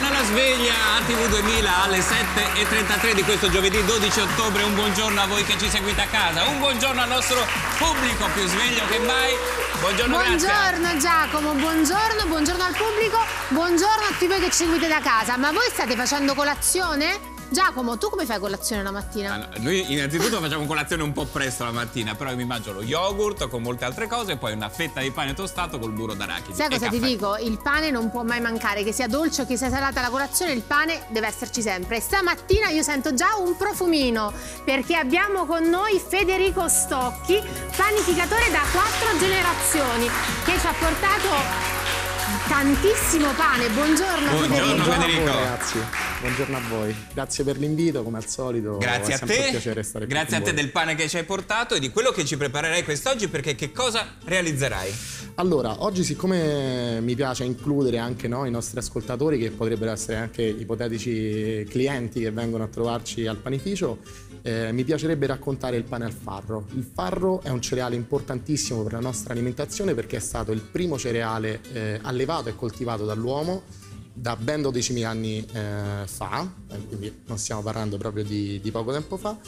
Buona la sveglia a TV2000 alle 7.33 di questo giovedì 12 ottobre. Un buongiorno a voi che ci seguite a casa. Un buongiorno al nostro pubblico più sveglio che mai. Buongiorno, buongiorno Giacomo, buongiorno, buongiorno al pubblico, buongiorno a tutti voi che ci seguite da casa. Ma voi state facendo colazione? Giacomo, tu come fai colazione la mattina? Ah, noi innanzitutto facciamo colazione un po' presto la mattina, però io mi mangio lo yogurt con molte altre cose e poi una fetta di pane tostato col burro d'arachidi. Sai cosa caffè. ti dico? Il pane non può mai mancare, che sia dolce o che sia salata la colazione, il pane deve esserci sempre. stamattina io sento già un profumino perché abbiamo con noi Federico Stocchi, panificatore da quattro generazioni, che ci ha portato tantissimo pane. Buongiorno, Buongiorno Federico. Buongiorno ragazzi. Buongiorno a voi. Grazie per l'invito, come al solito. Grazie a te. Un piacere stare Grazie a te voi. del pane che ci hai portato e di quello che ci preparerai quest'oggi perché che cosa realizzerai? Allora, oggi siccome mi piace includere anche no, i nostri ascoltatori che potrebbero essere anche ipotetici clienti che vengono a trovarci al panificio, eh, mi piacerebbe raccontare il pane al farro. Il farro è un cereale importantissimo per la nostra alimentazione perché è stato il primo cereale eh, allevato coltivato e coltivato dall'uomo da ben 12.000 anni eh, fa, eh, quindi non stiamo parlando proprio di, di poco tempo fa,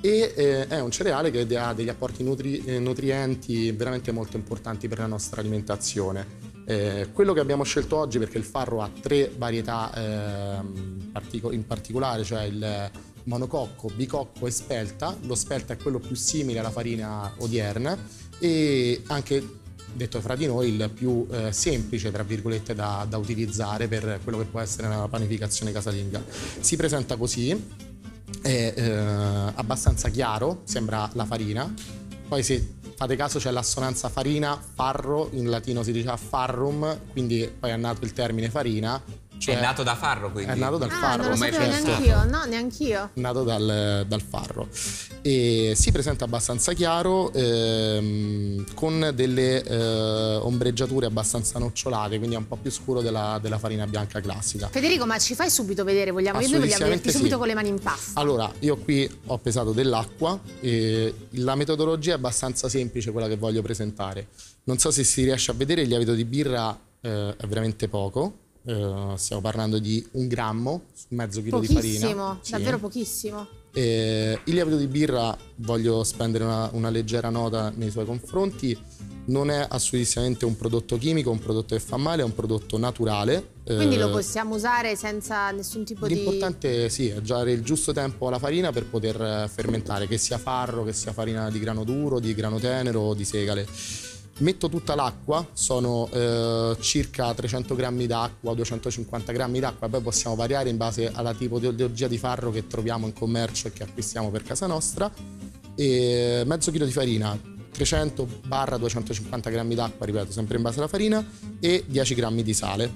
e eh, è un cereale che ha degli apporti nutri eh, nutrienti veramente molto importanti per la nostra alimentazione. Eh, quello che abbiamo scelto oggi, perché il farro ha tre varietà ehm, partico in particolare, cioè il monococco, bicocco e spelta, lo spelta è quello più simile alla farina odierna e anche detto fra di noi, il più eh, semplice tra virgolette da, da utilizzare per quello che può essere una panificazione casalinga. Si presenta così, è eh, abbastanza chiaro, sembra la farina. Poi se fate caso c'è l'assonanza farina, farro, in latino si diceva farrum, quindi poi è nato il termine farina cioè, è eh, nato da Farro, quindi. È nato dal ah, Farro. Non lo sapevo certo. io no, neanch'io. Nato dal, dal Farro. E si presenta abbastanza chiaro, ehm, con delle eh, ombreggiature abbastanza nocciolate, quindi è un po' più scuro della, della farina bianca classica. Federico, ma ci fai subito vedere? Vogliamo, noi vogliamo vederti sì. subito con le mani in pasta. Allora, io qui ho pesato dell'acqua, eh, la metodologia è abbastanza semplice quella che voglio presentare. Non so se si riesce a vedere, il lievito di birra eh, è veramente poco, eh, stiamo parlando di un grammo su mezzo chilo pochissimo, di farina. Pochissimo, davvero pochissimo. E eh, il lievito di birra voglio spendere una, una, leggera nota nei suoi confronti. Non è assolutamente un prodotto chimico, un prodotto che fa male, è un prodotto naturale. Quindi eh, lo possiamo usare senza nessun tipo di... L'importante sì, è dare il giusto tempo alla farina per poter fermentare, che sia farro, che sia farina di grano duro, di grano tenero o di segale. Metto tutta l'acqua, sono eh, circa 300 grammi d'acqua, 250 grammi d'acqua, poi possiamo variare in base alla tipologia di di farro che troviamo in commercio e che acquistiamo per casa nostra. E mezzo chilo di farina, 300-250 grammi d'acqua, ripeto, sempre in base alla farina, e 10 grammi di sale.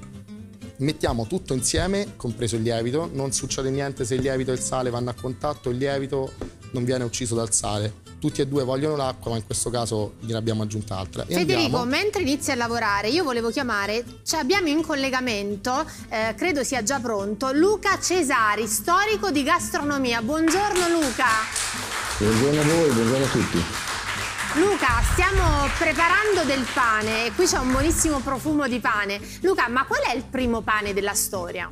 Mettiamo tutto insieme, compreso il lievito, non succede niente se il lievito e il sale vanno a contatto, il lievito non viene ucciso dal sale tutti e due vogliono l'acqua, ma in questo caso gliene abbiamo aggiunta altra. E Federico, andiamo. mentre inizi a lavorare, io volevo chiamare, abbiamo in collegamento, eh, credo sia già pronto, Luca Cesari, storico di gastronomia. Buongiorno Luca. Buongiorno a voi, buongiorno a tutti. Luca, stiamo preparando del pane e qui c'è un buonissimo profumo di pane. Luca, ma qual è il primo pane della storia?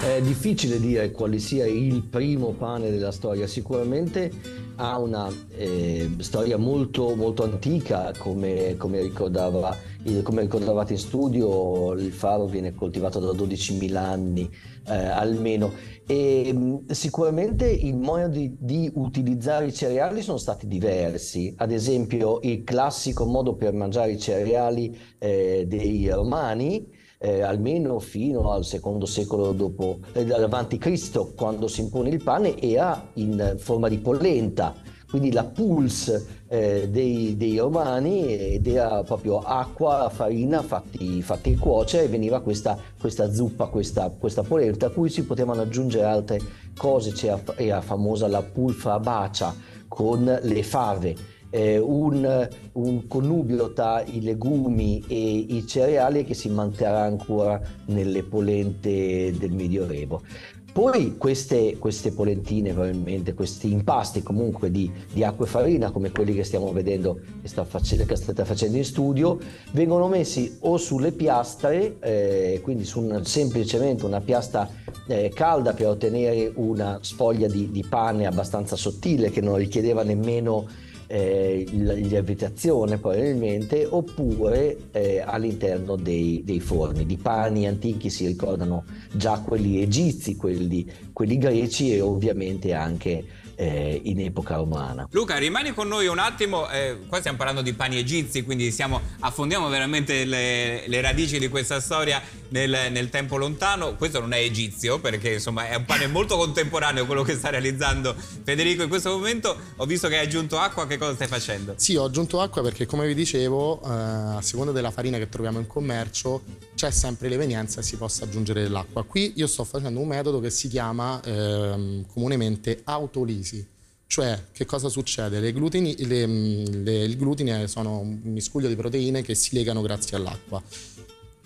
È difficile dire quale sia il primo pane della storia, sicuramente ha una eh, storia molto, molto antica, come, come, ricordava, come, ricordavate in studio, il faro viene coltivato da 12.000 anni eh, almeno e mm, sicuramente i modi di utilizzare i cereali sono stati diversi, ad esempio il classico modo per mangiare i cereali eh, dei romani eh, almeno fino al secondo secolo dopo, eh, a.C., quando si impone il pane, era in forma di polenta. Quindi la pulse eh, dei, dei, romani ed era proprio acqua, farina fatti, fatti cuocere e veniva questa, questa zuppa, questa, questa, polenta a cui si potevano aggiungere altre cose, c'era era famosa la pulfa bacia con le fave eh, un, un, connubio tra i legumi e i cereali che si manterrà ancora nelle polente del Medioevo. Poi queste, queste polentine, probabilmente questi impasti comunque di, di, acqua e farina, come quelli che stiamo vedendo che, sta facendo, che state facendo in studio, vengono messi o sulle piastre, eh, quindi su un, semplicemente una piastra eh, calda per ottenere una sfoglia di, di pane abbastanza sottile che non richiedeva nemmeno eh, abitazione probabilmente, oppure eh, all'interno dei, dei, forni. Di pani antichi si ricordano già quelli egizi, quelli, quelli greci e ovviamente anche eh, in epoca romana. Luca, rimani con noi un attimo, eh, qua stiamo parlando di pani egizi, quindi stiamo, affondiamo veramente le, le radici di questa storia nel, nel, tempo lontano. Questo non è egizio, perché insomma è un pane molto contemporaneo quello che sta realizzando Federico in questo momento. Ho visto che hai aggiunto acqua, che cosa stai facendo? Sì, ho aggiunto acqua perché come vi dicevo, eh, a seconda della farina che troviamo in commercio, c'è sempre l'evenienza e si possa aggiungere dell'acqua. Qui io sto facendo un metodo che si chiama eh, comunemente autolisi. Cioè, che cosa succede? Le glutini, le, mm, le, il glutine sono un miscuglio di proteine che si legano grazie all'acqua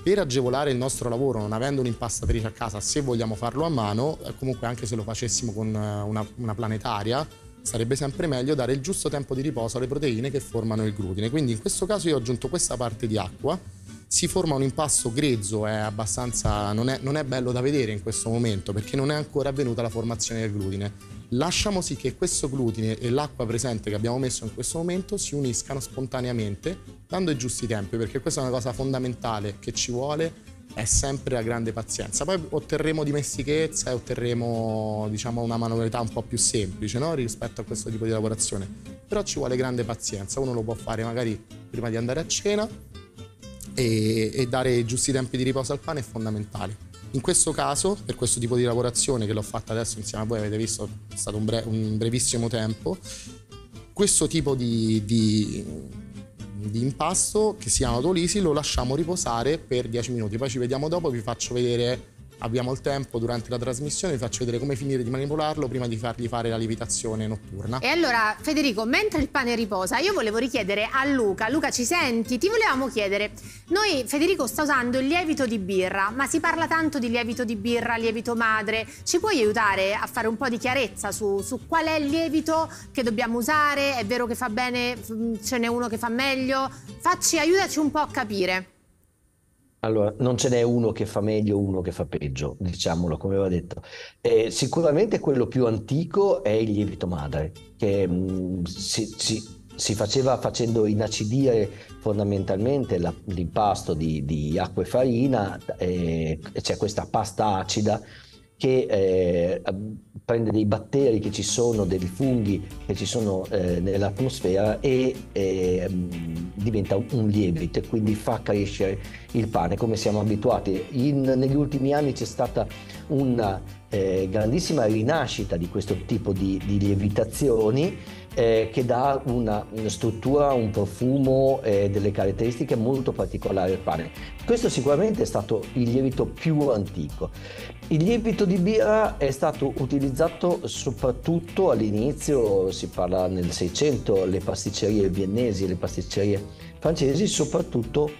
per agevolare il nostro lavoro, non avendo un'impastatrice a casa, se vogliamo farlo a mano, eh, comunque anche se lo facessimo con eh, una, una planetaria, sarebbe sempre meglio dare il giusto tempo di riposo alle proteine che formano il glutine. Quindi in questo caso io ho aggiunto questa parte di acqua, si forma un impasto grezzo, è non, è, non è bello da vedere in questo momento perché non è ancora avvenuta la formazione del glutine lasciamo sì che questo glutine e l'acqua presente che abbiamo messo in questo momento si uniscano spontaneamente dando i giusti tempi perché questa è una cosa fondamentale che ci vuole è sempre la grande pazienza poi otterremo dimestichezza e otterremo diciamo una manualità un po' più semplice no? rispetto a questo tipo di lavorazione però ci vuole grande pazienza uno lo può fare magari prima di andare a cena e, e dare i giusti tempi di riposo al pane è fondamentale in questo caso, per questo tipo di lavorazione che l'ho fatta adesso insieme a voi, avete visto, è stato un, bre un brevissimo tempo, questo tipo di, di, di impasto, che si chiama autolisi, lo lasciamo riposare per 10 minuti, poi ci vediamo dopo, vi faccio vedere abbiamo il tempo durante la trasmissione, vi faccio vedere come finire di manipolarlo prima di fargli fare la lievitazione notturna. E allora Federico, mentre il pane riposa, io volevo richiedere a Luca, Luca ci senti? Ti volevamo chiedere, noi Federico sta usando il lievito di birra, ma si parla tanto di lievito di birra, lievito madre, ci puoi aiutare a fare un po' di chiarezza su, su qual è il lievito che dobbiamo usare? È vero che fa bene, mm, ce n'è uno che fa meglio? Facci, aiutaci un po' a capire. Allora, non ce n'è uno che fa meglio, uno che fa peggio, diciamolo come va detto. Eh, sicuramente quello più antico è il lievito madre, che mh, mm, si, si, si, faceva facendo inacidire fondamentalmente la, l'impasto di, di, acqua e farina, eh, c'è questa pasta acida che eh, prende dei batteri che ci sono, dei funghi che ci sono eh, nell'atmosfera e eh, mm, diventa un lievito e quindi fa crescere il pane come siamo abituati. In, negli ultimi anni c'è stata una eh, grandissima rinascita di questo tipo di, di lievitazioni eh, che dà una, una, struttura, un profumo e eh, delle caratteristiche molto particolari al pane. Questo sicuramente è stato il lievito più antico. Il lievito di birra è stato utilizzato soprattutto all'inizio, si parla nel 600, le pasticcerie viennesi, le pasticcerie francesi, soprattutto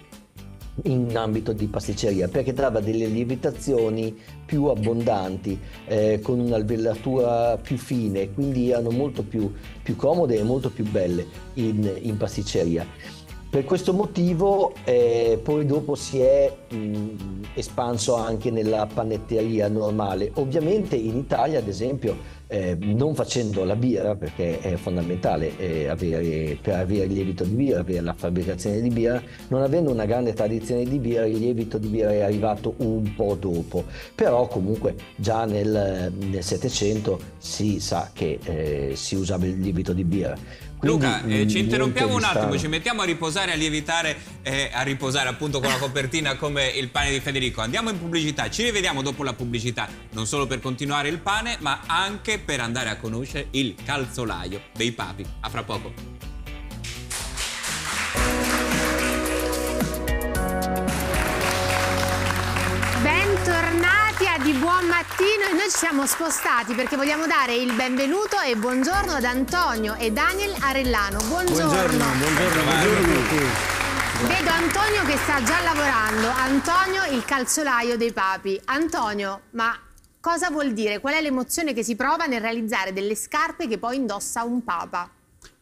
in ambito di pasticceria perché dava delle lievitazioni più abbondanti eh, con un'albellatura più fine quindi erano molto più, più comode e molto più belle in, in pasticceria per questo motivo eh, poi dopo si è mh, mm, espanso anche nella panetteria normale. Ovviamente in Italia, ad esempio, eh, non facendo la birra, perché è fondamentale eh, avere, per avere il lievito di birra, per la fabbricazione di birra, non avendo una grande tradizione di birra, il lievito di birra è arrivato un po' dopo. Però comunque già nel, nel 700 si sa che eh, si usava il lievito di birra quindi, Luca, eh, ci interrompiamo un attimo, ci mettiamo a riposare, a lievitare, eh, a riposare appunto con la copertina come il pane di Federico. Andiamo in pubblicità, ci rivediamo dopo la pubblicità, non solo per continuare il pane, ma anche per andare a conoscere il calzolaio dei papi. A fra poco. mattino e noi ci siamo spostati perché vogliamo dare il benvenuto e buongiorno ad Antonio e Daniel Arellano. Buongiorno. Buongiorno, buongiorno, buongiorno a tutti. Vedo Antonio che sta già lavorando, Antonio il calzolaio dei papi. Antonio, ma cosa vuol dire? Qual è l'emozione che si prova nel realizzare delle scarpe che poi indossa un papa?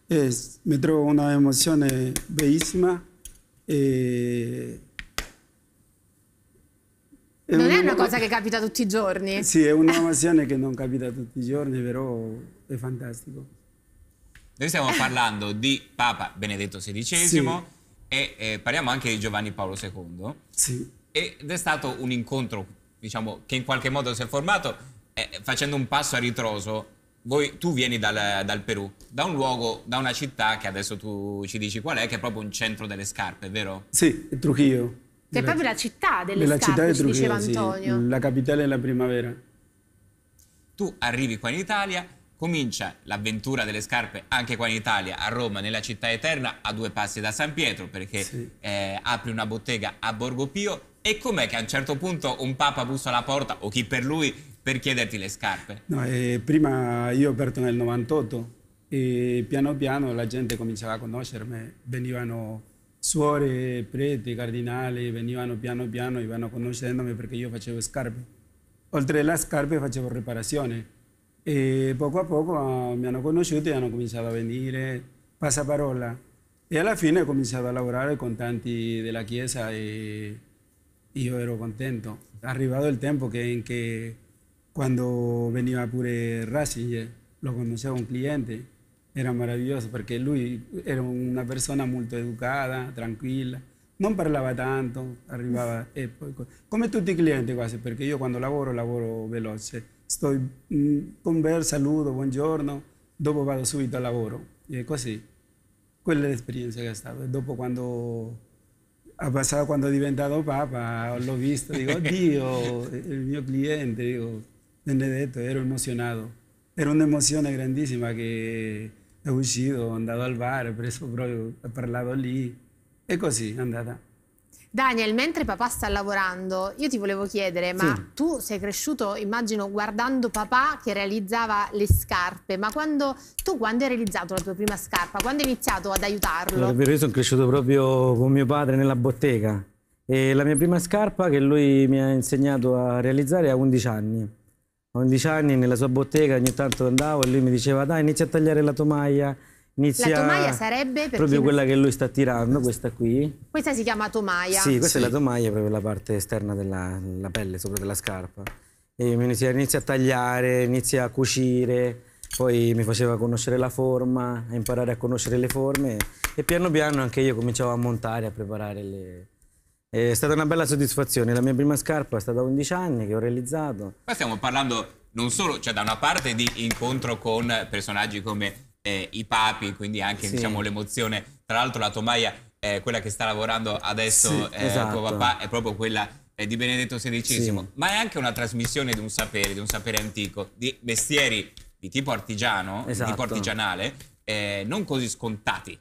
Eh, mi trovo una emozione bellissima e non è una cosa che capita tutti i giorni. Sì, è una passione che non capita tutti i giorni, però è fantastico. Noi stiamo parlando di Papa Benedetto XVI sì. e eh, parliamo anche di Giovanni Paolo II. Sì. Ed è stato un incontro, diciamo, che in qualche modo si è formato eh, facendo un passo a ritroso. Voi, tu vieni dal, dal, Perù, da un luogo, da una città che adesso tu ci dici qual è, che è proprio un centro delle scarpe, vero? Sì, Trujillo. Che è cioè, proprio la città delle della scarpe, città diceva Antonio. Sì, la capitale della primavera. Tu arrivi qua in Italia, comincia l'avventura delle scarpe anche qua in Italia, a Roma, nella città eterna, a due passi da San Pietro, perché sì. eh, apri una bottega a Borgo Pio. E com'è che a un certo punto un papa bussa alla porta, o chi per lui, per chiederti le scarpe? No, eh, prima io ho aperto nel 98 e piano piano la gente cominciava a conoscermi, venivano suore, preti, cardinali venivano piano piano, vanno conoscendomi perché io facevo scarpe. Oltre alle scarpe facevo riparazioni e poco a poco ah, mi hanno conosciuto e hanno cominciato a venire passaparola e alla fine ho cominciato a lavorare con tanti della chiesa e io ero contento. È arrivato il tempo che, in che quando veniva pure Racing lo conoscevo un cliente Era maravilloso porque Luis era una persona muy educada, tranquila. No hablaba tanto, arrivava eh, pues, como todos Come clientes, i porque yo cuando io quando lavoro lavoro veloce, sto mm, conversa, saluto, buongiorno, dopo vado subito al lavoro e así. Quella è l'esperienza che è stata. dopo cuando... ha pasado quando è diventato papa, l'ho visto, dico, oddio, il mio cliente, dico, Benedetto, ero emozionato. Era un'emozione grandissima che è uscito, è andato al bar, ha preso proprio, ha parlato lì e così è andata. Daniel, mentre papà sta lavorando, io ti volevo chiedere, ma sì. tu sei cresciuto, immagino, guardando papà che realizzava le scarpe, ma quando, tu quando hai realizzato la tua prima scarpa? Quando hai iniziato ad aiutarlo? Allora, io sono cresciuto proprio con mio padre nella bottega e la mia prima scarpa che lui mi ha insegnato a realizzare a 11 anni a 11 anni nella sua bottega ogni tanto andavo e lui mi diceva dai inizia a tagliare la tomaia inizia la tomaia sarebbe proprio quella che lui sta tirando questa qui questa si chiama tomaia sì questa sì. è la tomaia proprio la parte esterna della pelle sopra della scarpa e mi inizia, inizia a tagliare inizia a cucire poi mi faceva conoscere la forma a imparare a conoscere le forme e piano piano anche io cominciavo a montare a preparare le, è stata una bella soddisfazione, la mia prima scarpa è stata 11 anni che ho realizzato. Ma stiamo parlando non solo, cioè da una parte di incontro con personaggi come eh, i papi, quindi anche sì. diciamo, l'emozione, tra l'altro la Tomaia, eh, quella che sta lavorando adesso sì, eh, esatto. tuo papà, è proprio quella eh, di Benedetto XVI, sì. ma è anche una trasmissione di un sapere, di un sapere antico, di mestieri di tipo artigiano, esatto. di tipo esatto. artigianale, eh, non così scontati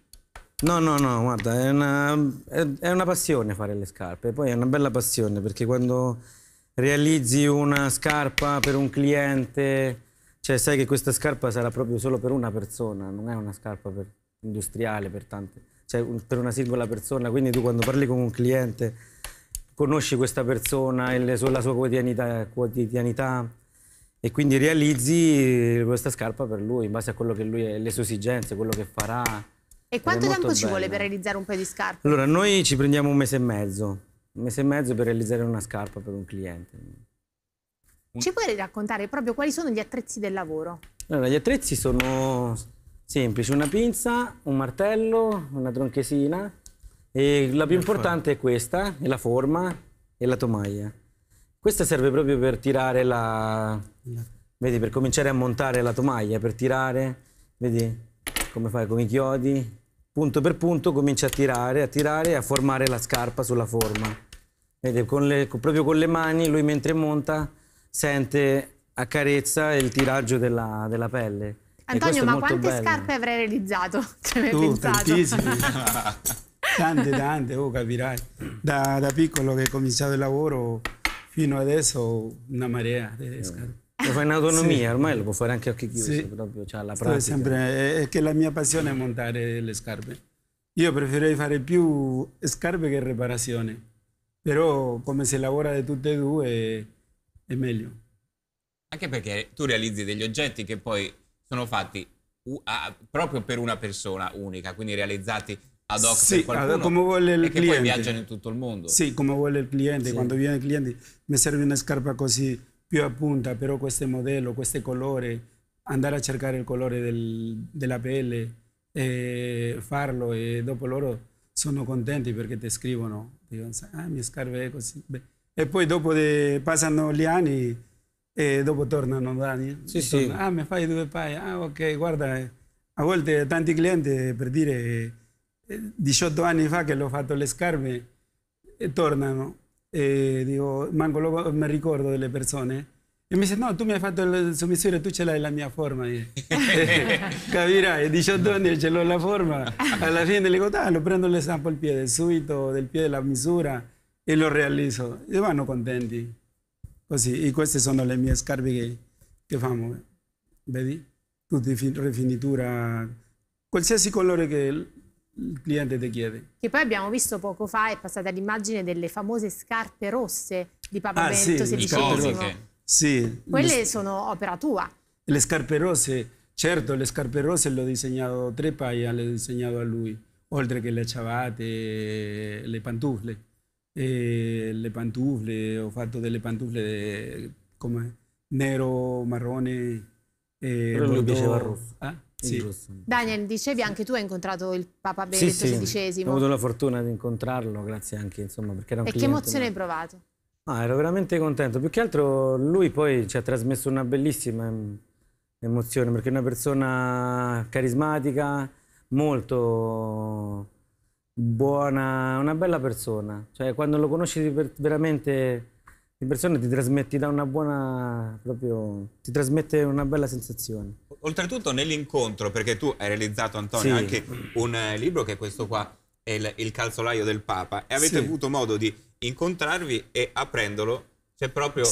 No, no, no, guarda, è una, è, una, passione fare le scarpe, poi è una bella passione perché quando realizzi una scarpa per un cliente, cioè sai che questa scarpa sarà proprio solo per una persona, non è una scarpa per, industriale per tante, cioè per una singola persona, quindi tu quando parli con un cliente conosci questa persona e sua, la sua quotidianità, quotidianità e quindi realizzi questa scarpa per lui in base a quello che lui è, le sue esigenze, quello che farà e quanto tempo bello. ci vuole per realizzare un paio di scarpe? Allora, noi ci prendiamo un mese e mezzo, un mese e mezzo per realizzare una scarpa per un cliente. Ci puoi raccontare proprio quali sono gli attrezzi del lavoro? Allora, gli attrezzi sono semplici, una pinza, un martello, una tronchesina e la più importante è questa, è la forma e la tomaia. Questa serve proprio per tirare la... Vedi, per cominciare a montare la tomaia, per tirare, vedi come fai con i chiodi, punto per punto comincia a tirare, a tirare e a formare la scarpa sulla forma. Vede, con le, proprio con le mani lui mentre monta sente, accarezza il tiraggio della, della pelle. Antonio, ma quante bello. scarpe avrei realizzato? Ce cioè, tantissime. tante, tante, oh, capirai. Da, da piccolo che ho cominciato il lavoro fino adesso una marea di eh. scarpe. Lo fa in autonomia, sì. ormai lo può fare anche a chi chiuso, sì. proprio c'ha cioè, la pratica. Sempre, è che la mia passione è montare le scarpe. Io preferirei fare più scarpe che riparazione, però come si lavora di tutte e due è meglio. Anche perché tu realizzi degli oggetti che poi sono fatti proprio per una persona unica, quindi realizzati ad hoc sì, qualcuno, come vuole il e cliente. poi viaggiano in tutto il mondo. Sì, come vuole il cliente, sì. quando viene il cliente mi serve una scarpa così, più a punta, però questo modello, questo colore, andare a cercare il colore del, della pelle, e farlo e dopo loro sono contenti perché ti scrivono, dicono, ah mi scarpe così. Beh. E poi dopo de, passano gli anni e dopo tornano Dani. Sì, sì. Ah mi fai due paia, ah ok, guarda, eh. a volte tanti clienti per dire 18 eh, anni fa che l'ho fatto le scarpe e tornano eh, dico, manco loco, mi ricordo delle persone. E mi dice, no, tu mi hai fatto il misura, tu ce l'hai la mia forma. Capirai, 18 anni ce l'ho la forma. Alla fine le dico, ah, lo prendo le stampo al piede, subito, del piede la misura e lo realizzo. E vanno contenti. Così, e queste sono le mie scarpe che, che famo. Vedi? Tutti, rifinitura, qualsiasi colore che il cliente ti chiede. Che poi abbiamo visto poco fa, è passata l'immagine delle famose scarpe rosse di Papa ah, Bento sì, XVI. Sì. Quelle le... sono opera tua. Le scarpe rosse, certo, le scarpe rosse le ho disegnate tre paia, le ho disegnate a lui, oltre che le ciabatte, le pantufle. E le pantufle, ho fatto delle pantufle de... come nero, marrone. E Però lui diceva rosso. Eh? Sì. Daniel, dicevi anche tu hai incontrato il Papa Benedetto XVI. Sì, sì. Ho avuto la fortuna di incontrarlo, grazie anche, insomma, perché era un E che emozione hai provato? Ah, ero veramente contento. Più che altro lui poi ci ha trasmesso una bellissima emozione, perché è una persona carismatica, molto buona, una bella persona. Cioè, quando lo conosci veramente l'impressione ti trasmetti da una buona, proprio, ti trasmette una bella sensazione. Oltretutto nell'incontro, perché tu hai realizzato Antonio sì. anche un eh, libro che è questo qua, è il, il calzolaio del Papa, e avete sì. avuto modo di incontrarvi e aprendolo c'è proprio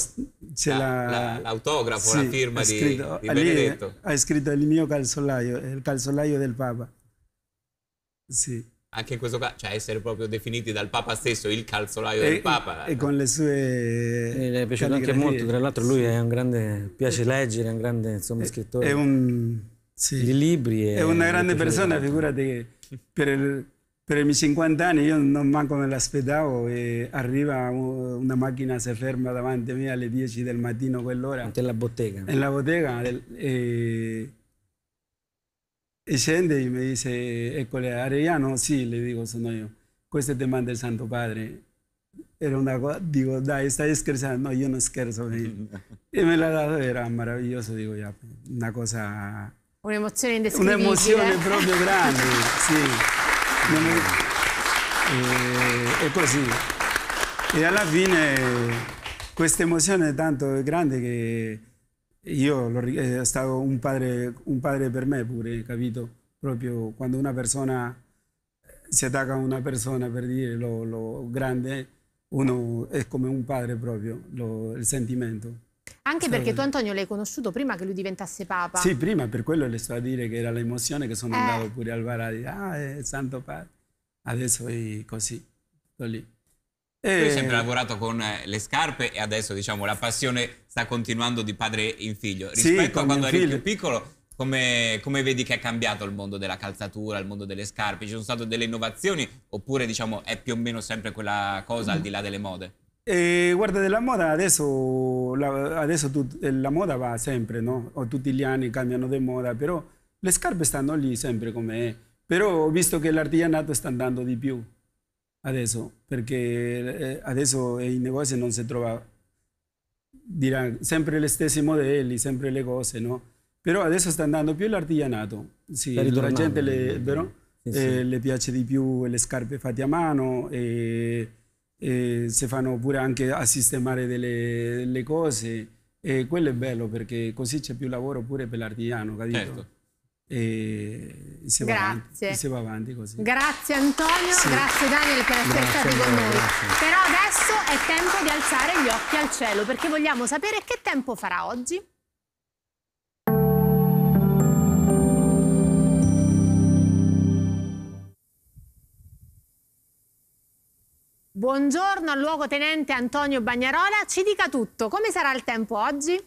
c'è la, la, l'autografo, sì, la firma scritto, di, di Benedetto. Hai scritto il mio calzolaio, il calzolaio del Papa. Sì anche in questo caso, cioè essere proprio definiti dal Papa stesso il calzolaio e, del Papa. E con le sue... E le è piaciuto anche molto, tra l'altro lui sì. è un grande, piace leggere, è un grande insomma, scrittore è un, sì. di libri. È, è una grande persona, figurati che per, per, i miei 50 anni io non manco me l'aspettavo e arriva una macchina, si ferma davanti a me alle 10 del mattino quell'ora. Nella bottega. Nella bottega. e, Scende y me dice, école, Arellano, sí, le digo, soy yo. Cuesta te manda el Santo Padre. Era una cosa, digo, da, está scherzando, no, yo no scherzo Y, me la ha dado, era maravilloso, digo, ya, una cosa... Una emoción indescriptible. Una emoción propio grande, sí. No me, eh, è così. E alla fine eh, questa emozione è tanto grande que... io lo, eh, è stato un padre, un padre per me pure, capito? Proprio quando una persona eh, si attacca a una persona per dire lo, lo grande, uno è come un padre proprio, lo, il sentimento. Anche perché tu Antonio l'hai conosciuto prima che lui diventasse papa. Sì, prima, per quello le sto a dire che era l'emozione che sono eh. andato pure al bar a dire, ah, è santo padre, adesso è così, sto lì. E... Tu hai eh. sempre lavorato con eh, le scarpe e adesso diciamo la passione sta continuando di padre in figlio. Rispetto sì, a quando eri figlio. più piccolo, come, come, vedi che è cambiato il mondo della calzatura, il mondo delle scarpe? Ci sono state delle innovazioni oppure diciamo è più o meno sempre quella cosa al di là delle mode? Eh, guarda, della moda adesso, la, adesso tut, eh, la moda va sempre, no? O tutti gli anni cambiano di moda, però le scarpe stanno lì sempre come è. Però ho visto che l'artigianato sta andando di più adesso, perché eh, adesso i negozi non si trova diranno, sempre gli stessi modelli, sempre le cose, no? Però adesso sta andando più l'artigianato, sì, la gente le, però, sì, sì. Eh, le, piace di più le scarpe fatte a mano, e, e si fanno pure anche a sistemare delle, delle cose e quello è bello perché così c'è più lavoro pure per l'artigiano, capito? Certo e si va, Avanti, si va avanti così. Grazie Antonio, sì. grazie Daniel per essere grazie, stati con noi. Grazie. Però adesso è tempo di alzare gli occhi al cielo perché vogliamo sapere che tempo farà oggi. Buongiorno al luogotenente Antonio Bagnarola, ci dica tutto, come sarà il tempo oggi?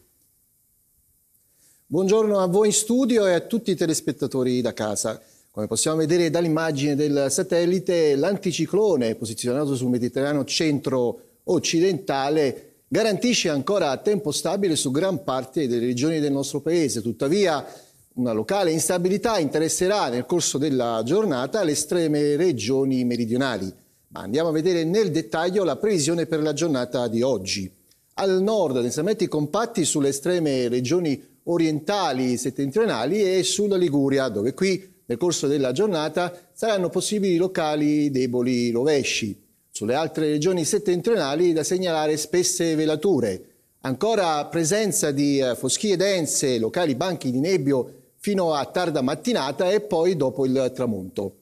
Buongiorno a voi in studio e a tutti i telespettatori da casa. Come possiamo vedere dall'immagine del satellite, l'anticiclone posizionato sul Mediterraneo centro-occidentale garantisce ancora tempo stabile su gran parte delle regioni del nostro paese. Tuttavia, una locale instabilità interesserà nel corso della giornata le estreme regioni meridionali. Ma andiamo a vedere nel dettaglio la previsione per la giornata di oggi. Al nord, densamente compatti sulle estreme regioni orientali settentrionali e sulla Liguria, dove qui nel corso della giornata saranno possibili locali deboli rovesci. Sulle altre regioni settentrionali da segnalare spesse velature. Ancora presenza di eh, foschie dense, locali banchi di nebbio fino a tarda mattinata e poi dopo il tramonto.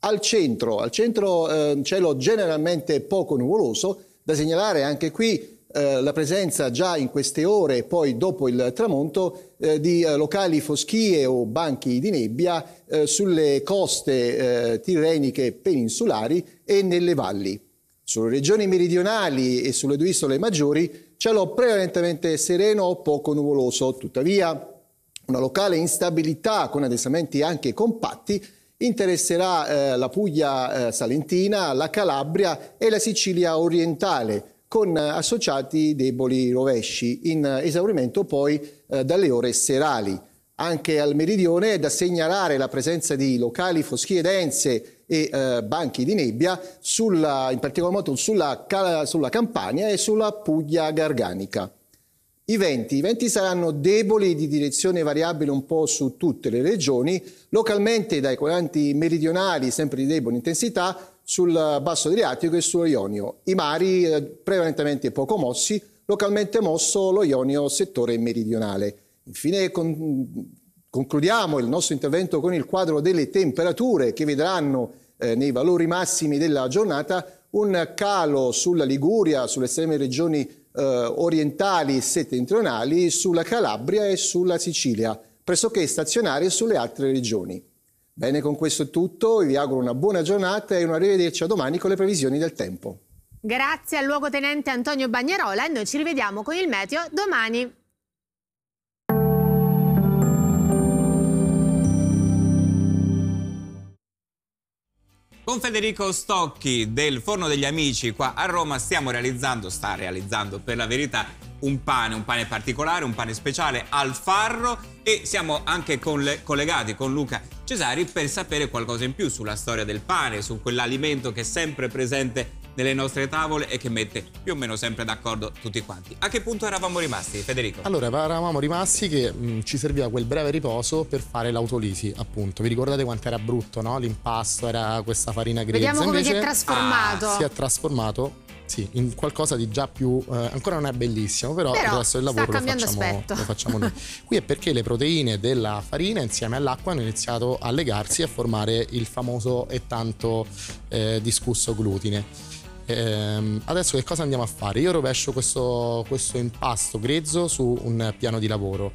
Al centro, al centro eh, cielo generalmente poco nuvoloso, da segnalare anche qui eh, la presenza già in queste ore e poi dopo il tramonto eh, di eh, locali foschie o banchi di nebbia eh, sulle coste eh, tirreniche peninsulari e nelle valli. Sulle regioni meridionali e sulle due isole maggiori cielo prevalentemente sereno o poco nuvoloso, tuttavia una locale instabilità con adessamenti anche compatti interesserà la Puglia salentina, la Calabria e la Sicilia orientale con eh, associati deboli rovesci, in eh, esaurimento poi eh, dalle ore serali. Anche al meridione è da segnalare la presenza di locali foschie dense e eh, banchi di nebbia, sulla, in particolar modo sulla, sulla Campania e sulla Puglia Garganica. I venti. I venti saranno deboli di direzione variabile un po' su tutte le regioni, localmente dai coranti meridionali sempre di debole intensità, sul basso Adriatico e sullo Ionio. I mari eh, prevalentemente poco mossi, localmente mosso lo Ionio settore meridionale. Infine con, concludiamo il nostro intervento con il quadro delle temperature che vedranno eh, nei valori massimi della giornata un calo sulla Liguria, sulle estreme regioni eh, orientali e settentrionali, sulla Calabria e sulla Sicilia, pressoché stazionarie sulle altre regioni. Bene, con questo è tutto, vi auguro una buona giornata e un arrivederci a domani con le previsioni del tempo. Grazie al luogotenente Antonio Bagnarola e noi ci rivediamo con il meteo domani. Con Federico Stocchi del Forno degli Amici qua a Roma stiamo realizzando, sta realizzando per la verità, un pane, un pane particolare, un pane speciale al farro e siamo anche con le, collegati con Luca Cesari per sapere qualcosa in più sulla storia del pane, su quell'alimento che è sempre presente nelle nostre tavole e che mette più o meno sempre d'accordo tutti quanti. A che punto eravamo rimasti, Federico? Allora, eravamo rimasti che mh, mm, ci serviva quel breve riposo per fare l'autolisi, appunto. Vi ricordate quanto era brutto, no? L'impasto era questa farina grezza. Vediamo come Invece, si è trasformato. Ah, si è trasformato sì, in qualcosa di già più eh, ancora non è bellissimo, però, però il resto del lavoro lo facciamo, lo facciamo, noi. Qui è perché le proteine della farina insieme all'acqua hanno iniziato a legarsi e a formare il famoso e tanto eh, discusso glutine. Ehm, adesso che cosa andiamo a fare? Io rovescio questo, questo impasto grezzo su un piano di lavoro.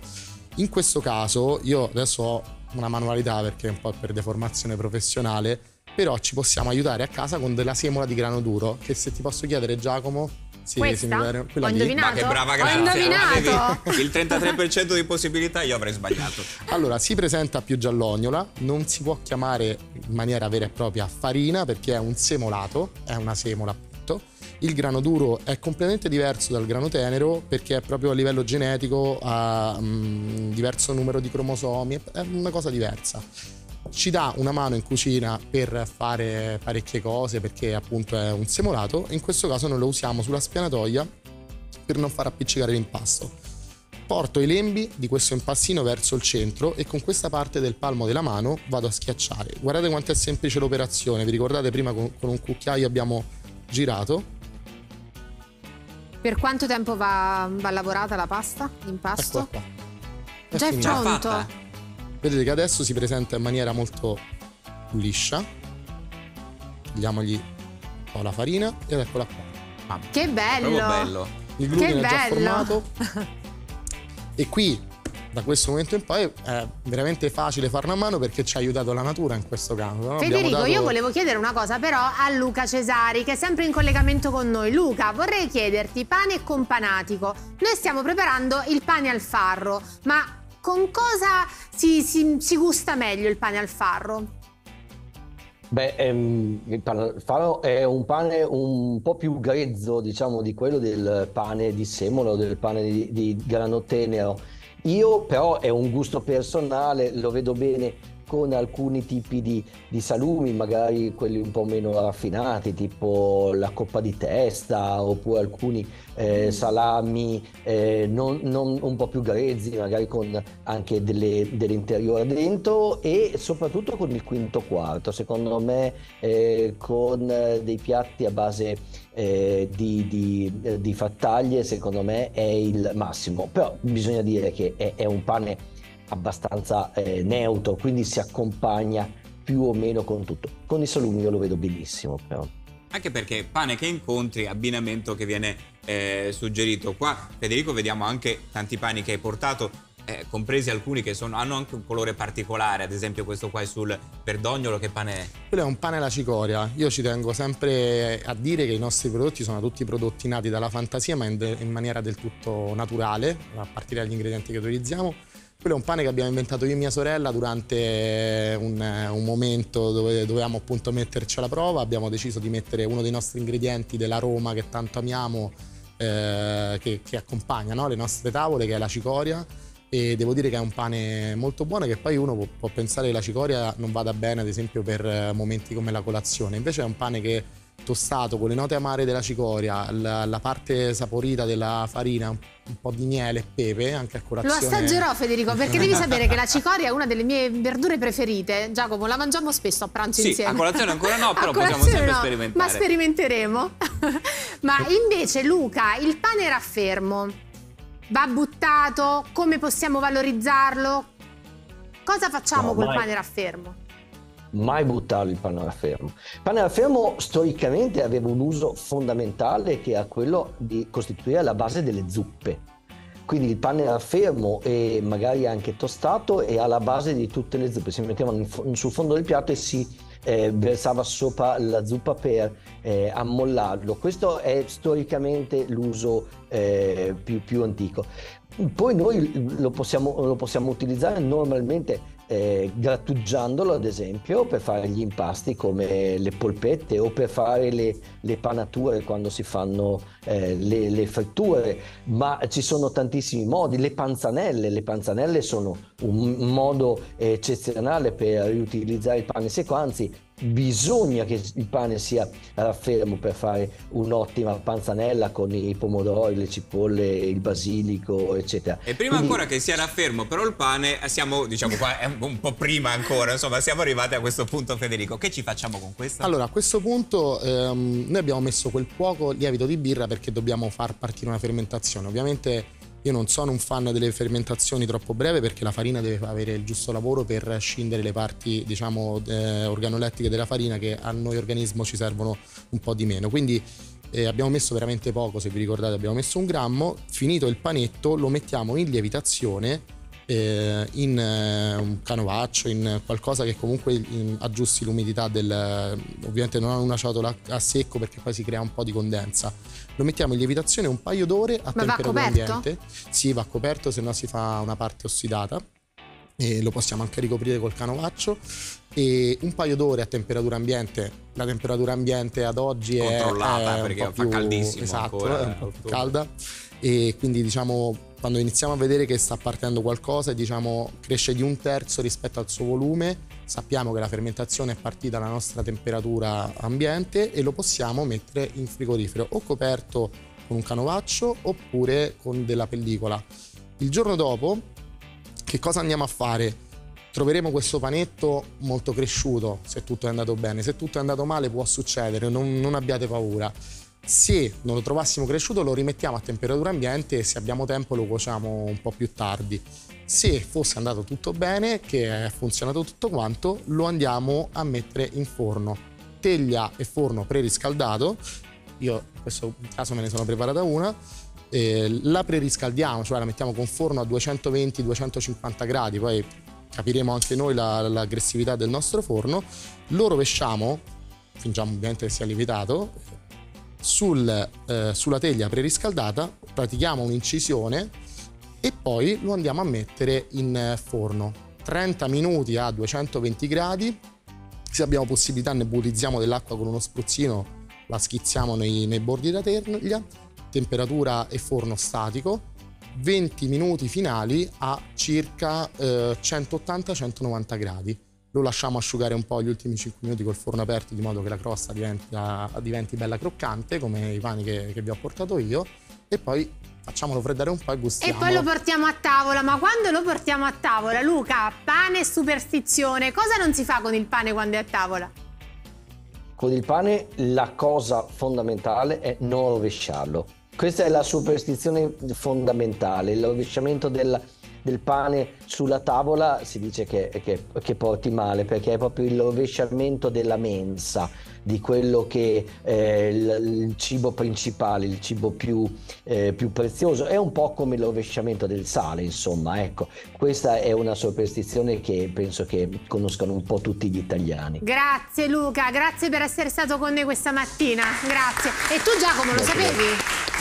In questo caso io adesso ho una manualità perché è un po' per deformazione professionale, però ci possiamo aiutare a casa con della semola di grano duro che se ti posso chiedere Giacomo sì, Questa? sì, mi pare. Quella Ho indovinato. Ma che brava che Ho indovinato. il 33% di possibilità, io avrei sbagliato. Allora, si presenta più giallognola, non si può chiamare in maniera vera e propria farina perché è un semolato, è una semola appunto. Il grano duro è completamente diverso dal grano tenero perché è proprio a livello genetico, ha un mm, diverso numero di cromosomi, è una cosa diversa ci dà una mano in cucina per fare parecchie cose perché appunto è un semolato in questo caso noi lo usiamo sulla spianatoia per non far appiccicare l'impasto. Porto i lembi di questo impastino verso il centro e con questa parte del palmo della mano vado a schiacciare. Guardate quanto è semplice l'operazione, vi ricordate prima con, con un cucchiaio abbiamo girato per quanto tempo va, va lavorata la pasta? L'impasto? Già è pronto. Vedete che adesso si presenta in maniera molto liscia. Togliamogli un po' la farina ed eccola qua. Ah, che bello! bello. Il glutine è già formato. e qui, da questo momento in poi, è veramente facile farlo a mano perché ci ha aiutato la natura in questo caso. No? Federico, dato... io volevo chiedere una cosa però a Luca Cesari, che è sempre in collegamento con noi. Luca, vorrei chiederti pane e companatico. Noi stiamo preparando il pane al farro, ma con cosa si, si, si gusta meglio il pane al farro? Beh, ehm, il pane al farro è un pane un po' più grezzo, diciamo, di quello del pane di semola o del pane di, di grano tenero. Io però è un gusto personale, lo vedo bene con alcuni tipi di, di, salumi, magari quelli un po' meno raffinati, tipo la coppa di testa oppure alcuni eh, salami eh, non, non un po' più grezzi, magari con anche delle, dell'interiore dentro e soprattutto con il quinto quarto, secondo me eh, con dei piatti a base eh, di, di, di, fattaglie secondo me è il massimo però bisogna dire che è, è un pane abbastanza eh, neutro, quindi si accompagna più o meno con tutto. Con i salumi io lo vedo benissimo però. Anche perché pane che incontri, abbinamento che viene eh, suggerito qua. Federico, vediamo anche tanti pani che hai portato, eh, compresi alcuni che sono, hanno anche un colore particolare, ad esempio questo qua è sul verdognolo, che pane è? Quello è un pane alla cicoria, io ci tengo sempre a dire che i nostri prodotti sono tutti prodotti nati dalla fantasia ma in, in maniera del tutto naturale, a partire dagli ingredienti che utilizziamo quello è un pane che abbiamo inventato io e mia sorella durante un, un momento dove dovevamo appunto metterci alla prova. Abbiamo deciso di mettere uno dei nostri ingredienti della Roma che tanto amiamo, eh, che, che, accompagna no? le nostre tavole, che è la cicoria. E devo dire che è un pane molto buono che poi uno può, può pensare che la cicoria non vada bene ad esempio per momenti come la colazione invece è un pane che tostato con le note amare della cicoria, la, la parte saporita della farina, un po' di miele e pepe, anche a colazione. Lo assaggerò Federico, perché devi sapere che la cicoria è una delle mie verdure preferite. Giacomo, la mangiamo spesso a pranzo sì, insieme. a colazione ancora no, però possiamo sempre no, sperimentare. Ma sperimenteremo. ma invece Luca, il pane raffermo va buttato? Come possiamo valorizzarlo? Cosa facciamo no, col mai. pane raffermo? mai buttare il pane al fermo. Il pane al fermo storicamente aveva un uso fondamentale che era quello di costituire la base delle zuppe. Quindi il pane era fermo e magari anche tostato e alla base di tutte le zuppe. Si mettevano sul fondo del piatto e si eh, versava sopra la zuppa per eh, ammollarlo. Questo è storicamente l'uso eh, più, più antico. Poi noi lo possiamo, lo possiamo, utilizzare normalmente eh, grattugiandolo ad esempio per fare gli impasti come le polpette o per fare le, le panature quando si fanno eh, le, le fritture, ma ci sono tantissimi modi, le panzanelle, le panzanelle sono un modo eccezionale per riutilizzare il pane secco, anzi bisogna che il pane sia raffermo per fare un'ottima panzanella con i pomodori, le cipolle, il basilico, eccetera. E prima Quindi... ancora che sia raffermo però il pane, eh, siamo diciamo qua eh, un po' prima ancora, insomma siamo arrivati a questo punto Federico, che ci facciamo con questo? Allora a questo punto ehm, noi abbiamo messo quel poco lievito di birra perché dobbiamo far partire una fermentazione, ovviamente io non sono un fan delle fermentazioni troppo breve perché la farina deve avere il giusto lavoro per scindere le parti, diciamo, eh, organolettiche della farina che a noi organismo ci servono un po' di meno. Quindi eh, abbiamo messo veramente poco, se vi ricordate abbiamo messo un grammo, finito il panetto lo mettiamo in lievitazione eh, in eh, un canovaccio, in qualcosa che comunque in, aggiusti l'umidità del... ovviamente non ho una ciotola a secco perché poi si crea un po' di condensa, lo mettiamo in lievitazione un paio d'ore a Ma temperatura ambiente. Sì, va coperto, se no si fa una parte ossidata. E lo possiamo anche ricoprire col canovaccio e un paio d'ore a temperatura ambiente. La temperatura ambiente ad oggi è controllata è perché fa caldissimo esatto, ancora, è calda e quindi diciamo quando iniziamo a vedere che sta partendo qualcosa e diciamo cresce di un terzo rispetto al suo volume, sappiamo che la fermentazione è partita alla nostra temperatura ambiente e lo possiamo mettere in frigorifero o coperto con un canovaccio oppure con della pellicola. Il giorno dopo che cosa andiamo a fare? troveremo questo panetto molto cresciuto se tutto è andato bene. Se tutto è andato male può succedere, non, non abbiate paura. Se non lo trovassimo cresciuto lo rimettiamo a temperatura ambiente e se abbiamo tempo lo cuociamo un po' più tardi. Se fosse andato tutto bene, che è funzionato tutto quanto, lo andiamo a mettere in forno. Teglia e forno preriscaldato, io in questo caso me ne sono preparata una, eh, la preriscaldiamo, cioè la mettiamo con forno a 220-250 gradi, poi capiremo anche noi l'aggressività del nostro forno, lo rovesciamo, fingiamo ovviamente che sia lievitato, sul, eh, sulla teglia preriscaldata, pratichiamo un'incisione e poi lo andiamo a mettere in eh, forno. 30 minuti a 220 gradi, se abbiamo possibilità nebulizziamo dell'acqua con uno spruzzino, la schizziamo nei, nei bordi da teglia, temperatura e forno statico, 20 minuti finali a circa eh, 180-190 gradi lo lasciamo asciugare un po' gli ultimi 5 minuti col forno aperto di modo che la crosta diventa, diventi bella croccante come i pani che, che vi ho portato io e poi facciamolo freddare un po' e gustiamo. E poi lo portiamo a tavola, ma quando lo portiamo a tavola, Luca, pane e superstizione, cosa non si fa con il pane quando è a tavola? Con il pane la cosa fondamentale è non rovesciarlo. Questa è la superstizione fondamentale, il rovesciamento del del pane sulla tavola si dice che, che, che porti male perché è proprio il rovesciamento della mensa di quello che è eh, il, cibo principale, il cibo più, eh, più prezioso, è un po' come il rovesciamento del sale, insomma, ecco, questa è una superstizione che penso che conoscano un po' tutti gli italiani. Grazie Luca, grazie per essere stato con noi questa mattina, grazie. E tu Giacomo lo sapevi?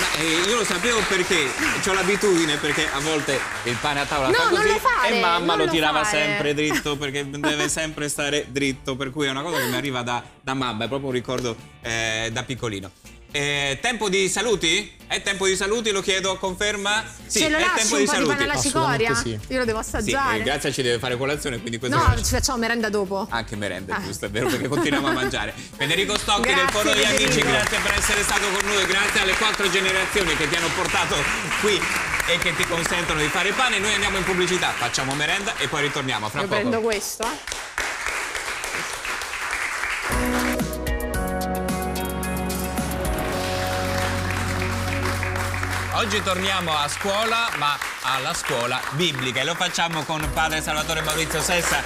Ma, eh, io lo sapevo perché ho l'abitudine perché a volte il pane a tavola no, fa così fare, e mamma lo, lo, tirava fare. sempre dritto perché deve sempre stare dritto per cui è una cosa che mi arriva da, da mamma proprio un ricordo eh, da piccolino. Eh, tempo di saluti? È tempo di saluti, lo chiedo, conferma? Sì, Ce lo è lasci tempo un di po' saluti. di panna alla cicoria? Sì. Io lo devo assaggiare. Sì, eh, Grazia ci deve fare colazione, quindi questo... No, ci facciamo cioè, merenda dopo. Anche merenda, ah. giusto, è vero, perché continuiamo a mangiare. Federico Stocchi grazie, del Foro degli Amici, grazie per essere stato con noi, grazie alle quattro generazioni che ti hanno portato qui e che ti consentono di fare pane. Noi andiamo in pubblicità, facciamo merenda e poi ritorniamo fra Io poco. prendo questo, eh. Oggi torniamo a scuola, ma alla scuola biblica e lo facciamo con padre Salvatore Maurizio Sessa.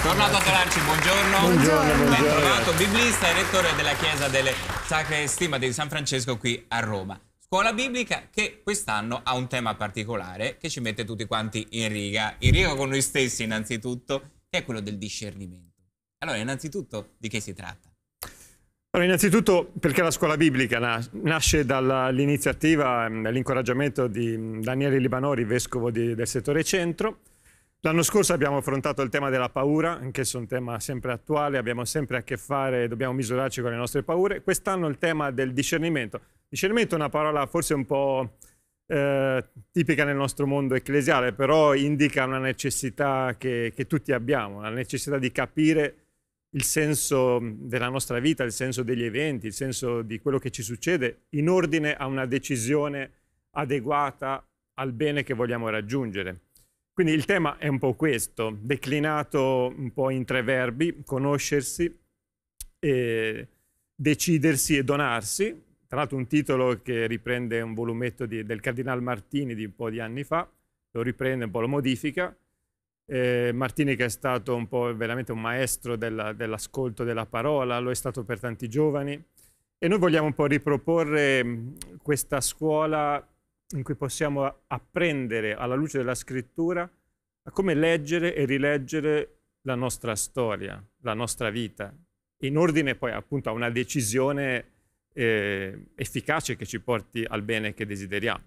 Tornato a trovarci, buongiorno. Buongiorno, buongiorno. Ben trovato, biblista e rettore della Chiesa delle Sacre Stimate di San Francesco qui a Roma. Scuola biblica che quest'anno ha un tema particolare che ci mette tutti quanti in riga, in riga con noi stessi innanzitutto, che è quello del discernimento. Allora, innanzitutto, di che si tratta? Allora, innanzitutto perché la scuola biblica nasce dall'iniziativa, e ehm, l'incoraggiamento di Daniele Libanori, vescovo di, del settore centro. L'anno scorso abbiamo affrontato il tema della paura, anch'esso un tema sempre attuale, abbiamo sempre a che fare, dobbiamo misurarci con le nostre paure. Quest'anno il tema del discernimento. Discernimento è una parola forse un po' eh, tipica nel nostro mondo ecclesiale, però indica una necessità che, che tutti abbiamo, la necessità di capire il senso della nostra vita, il senso degli eventi, il senso di quello che ci succede in ordine a una decisione adeguata al bene che vogliamo raggiungere. Quindi il tema è un po' questo, declinato un po' in tre verbi, conoscersi, e decidersi e donarsi, tra l'altro un titolo che riprende un volumetto di, del Cardinal Martini di un po' di anni fa, lo riprende un po', lo modifica, eh, Martini che è stato un po' veramente un maestro della, dell'ascolto della parola, lo è stato per tanti giovani e noi vogliamo un po' riproporre mm, questa scuola in cui possiamo apprendere alla luce della scrittura a come leggere e rileggere la nostra storia, la nostra vita, in ordine poi appunto a una decisione eh, efficace che ci porti al bene che desideriamo.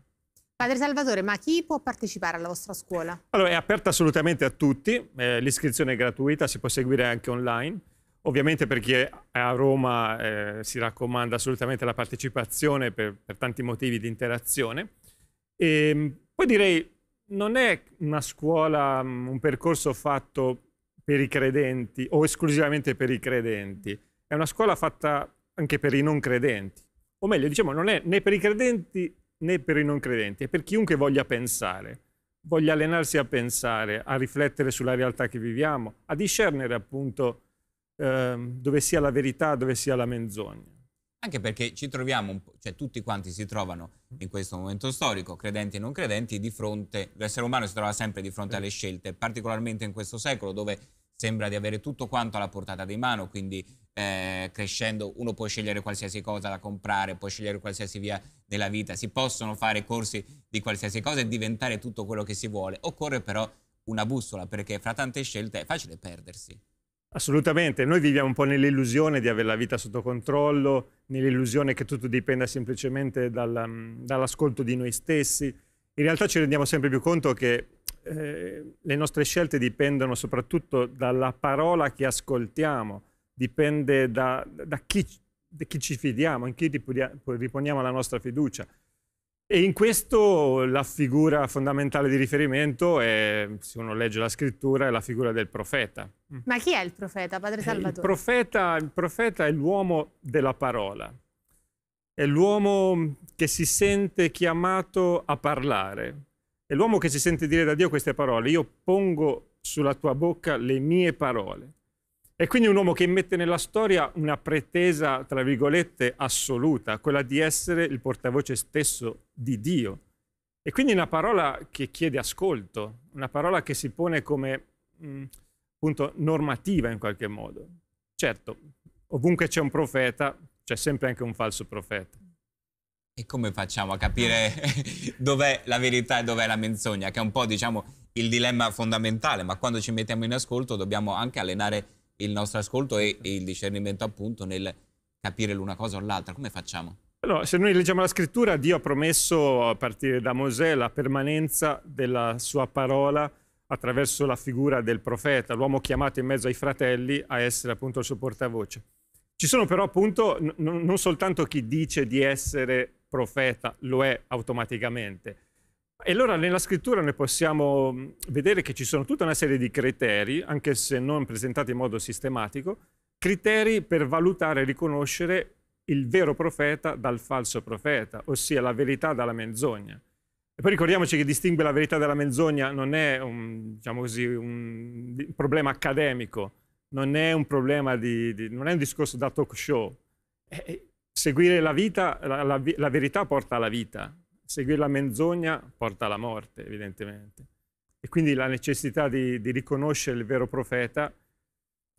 Padre Salvatore, ma chi può partecipare alla vostra scuola? Allora, è aperta assolutamente a tutti, eh, l'iscrizione è gratuita, si può seguire anche online. Ovviamente per chi è a Roma eh, si raccomanda assolutamente la partecipazione per, per tanti motivi di interazione. E, ehm, poi direi, non è una scuola, mm, un percorso fatto per i credenti o esclusivamente per i credenti, è una scuola fatta anche per i non credenti. O meglio, diciamo, non è né per i credenti né per i non credenti, è per chiunque voglia pensare, voglia allenarsi a pensare, a riflettere sulla realtà che viviamo, a discernere appunto eh, dove sia la verità, dove sia la menzogna. Anche perché ci troviamo, cioè tutti quanti si trovano in questo momento storico, credenti e non credenti, di fronte, l'essere umano si trova sempre di fronte alle scelte, particolarmente in questo secolo dove sembra di avere tutto quanto alla portata di mano, quindi eh, crescendo uno può scegliere qualsiasi cosa da comprare, può scegliere qualsiasi via della vita, si possono fare corsi di qualsiasi cosa e diventare tutto quello che si vuole, occorre però una bussola perché fra tante scelte è facile perdersi. Assolutamente, noi viviamo un po' nell'illusione di avere la vita sotto controllo, nell'illusione che tutto dipenda semplicemente dal, mm, dall'ascolto di noi stessi. In realtà ci rendiamo sempre più conto che eh, le nostre scelte dipendono soprattutto dalla parola che ascoltiamo, dipende da, da chi, di chi ci fidiamo, in chi riponiamo la nostra fiducia. E in questo la figura fondamentale di riferimento è, se uno legge la scrittura, è la figura del profeta. Mm. Ma chi è il profeta, Padre eh, Salvatore? Il profeta, il profeta è l'uomo della parola, è l'uomo che si sente chiamato a parlare, è l'uomo che si sente dire da Dio queste parole, io pongo sulla tua bocca le mie parole. È quindi un uomo che mette nella storia una pretesa, tra virgolette, assoluta, quella di essere il portavoce stesso di Dio. E quindi una parola che chiede ascolto, una parola che si pone come mh, mm, appunto normativa in qualche modo. Certo, ovunque c'è un profeta, c'è sempre anche un falso profeta. E come facciamo a capire eh. dov'è la verità e dov'è la menzogna? Che è un po', diciamo, il dilemma fondamentale, ma quando ci mettiamo in ascolto dobbiamo anche allenare il nostro ascolto e, e il discernimento appunto nel capire l'una cosa o l'altra. Come facciamo? Allora, se noi leggiamo la scrittura, Dio ha promesso a partire da Mosè la permanenza della sua parola attraverso la figura del profeta, l'uomo chiamato in mezzo ai fratelli a essere appunto il suo portavoce. Ci sono però appunto n- non soltanto chi dice di essere profeta lo è automaticamente. E allora nella scrittura ne possiamo mm, vedere che ci sono tutta una serie di criteri, anche se non presentati in modo sistematico, criteri per valutare e riconoscere il vero profeta dal falso profeta, ossia la verità dalla menzogna. E poi ricordiamoci che distingue la verità dalla menzogna non è un, diciamo così, un problema accademico, non è un, problema di, di, non è un discorso da talk show. È, eh, eh, Seguire la vita, la, la, la verità porta alla vita, seguire la menzogna porta alla morte, evidentemente. E quindi la necessità di, di riconoscere il vero profeta,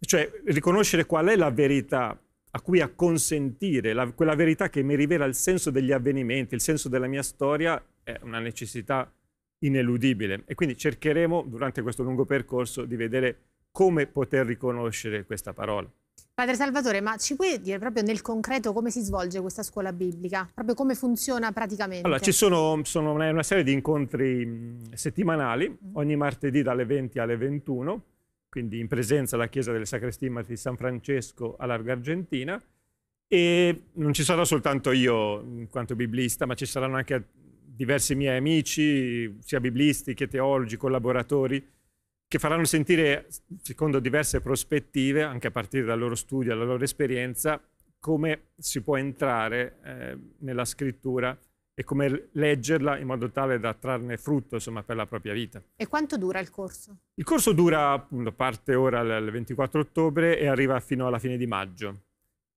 cioè riconoscere qual è la verità a cui acconsentire, la, quella verità che mi rivela il senso degli avvenimenti, il senso della mia storia, è una necessità ineludibile. E quindi cercheremo durante questo lungo percorso di vedere come poter riconoscere questa parola. Padre Salvatore, ma ci puoi dire proprio nel concreto come si svolge questa scuola biblica? Proprio come funziona praticamente? Allora, ci sono, sono una serie di incontri mm, settimanali, mm. ogni martedì dalle 20 alle 21, quindi in presenza alla Chiesa delle Sacrestì di San Francesco a Larga Argentina, e non ci sarò soltanto io mm, in quanto biblista, ma ci saranno anche diversi miei amici, sia biblisti che teologi, collaboratori, che faranno sentire, secondo diverse prospettive, anche a partire dal loro studio, dalla loro esperienza, come si può entrare eh, nella scrittura e come leggerla in modo tale da trarne frutto insomma, per la propria vita. E quanto dura il corso? Il corso dura, appunto, parte ora il 24 ottobre e arriva fino alla fine di maggio.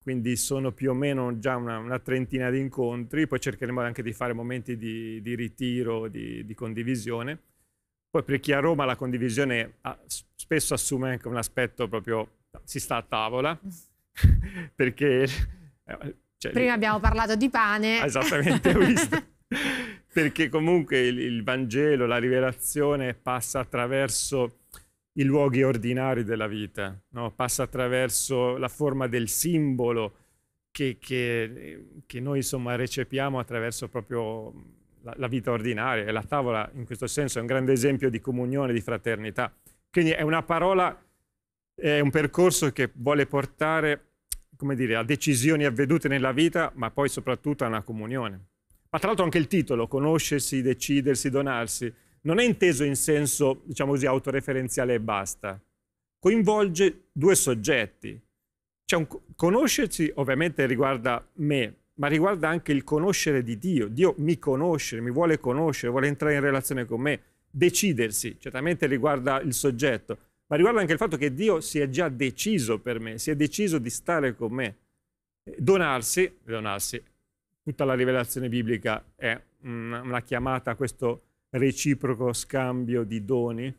Quindi sono più o meno già una, una trentina di incontri, poi cercheremo anche di fare momenti di, di ritiro, di, di condivisione poi per chi è a Roma la condivisione ah, spesso assume anche un aspetto proprio si sta a tavola perché... Eh, cioè, Prima abbiamo parlato di pane. Ah, esattamente, visto. perché comunque il, il Vangelo, la rivelazione passa attraverso i luoghi ordinari della vita, no? passa attraverso la forma del simbolo che, che, che noi insomma recepiamo attraverso proprio la, la vita ordinaria e la tavola in questo senso è un grande esempio di comunione, di fraternità. Quindi è una parola, è un percorso che vuole portare come dire, a decisioni avvedute nella vita, ma poi soprattutto a una comunione. Ma tra l'altro anche il titolo, conoscersi, decidersi, donarsi, non è inteso in senso, diciamo così, autoreferenziale e basta. Coinvolge due soggetti. Cioè, un, conoscersi ovviamente riguarda me, ma riguarda anche il conoscere di Dio. Dio mi conosce, mi vuole conoscere, vuole entrare in relazione con me, decidersi, certamente riguarda il soggetto, ma riguarda anche il fatto che Dio si è già deciso per me, si è deciso di stare con me. Eh, donarsi, donarsi, tutta la rivelazione biblica è una chiamata a questo reciproco scambio di doni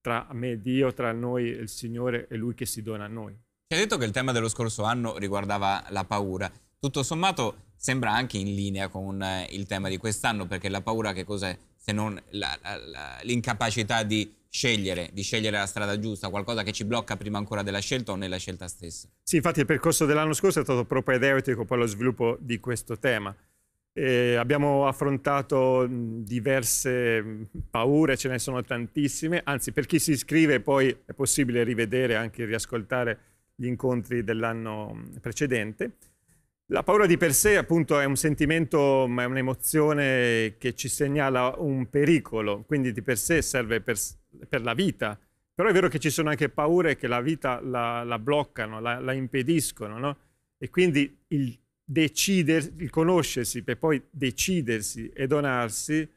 tra me e Dio, tra noi e il Signore e Lui che si dona a noi. Ci hai detto che il tema dello scorso anno riguardava la paura tutto sommato sembra anche in linea con eh, il tema di quest'anno, perché la paura che cos'è se non la, la, la, l'incapacità di scegliere, di scegliere la strada giusta, qualcosa che ci blocca prima ancora della scelta o nella scelta stessa. Sì, infatti il percorso dell'anno scorso è stato propedeutico poi allo sviluppo di questo tema. Eh, abbiamo affrontato diverse paure, ce ne sono tantissime, anzi per chi si iscrive poi è possibile rivedere, anche riascoltare gli incontri dell'anno precedente. La paura di per sé appunto è un sentimento, ma è un'emozione che ci segnala un pericolo, quindi di per sé serve per, per, la vita. Però è vero che ci sono anche paure che la vita la, la bloccano, la, la impediscono, no? E quindi il decider, il conoscersi per poi decidersi e donarsi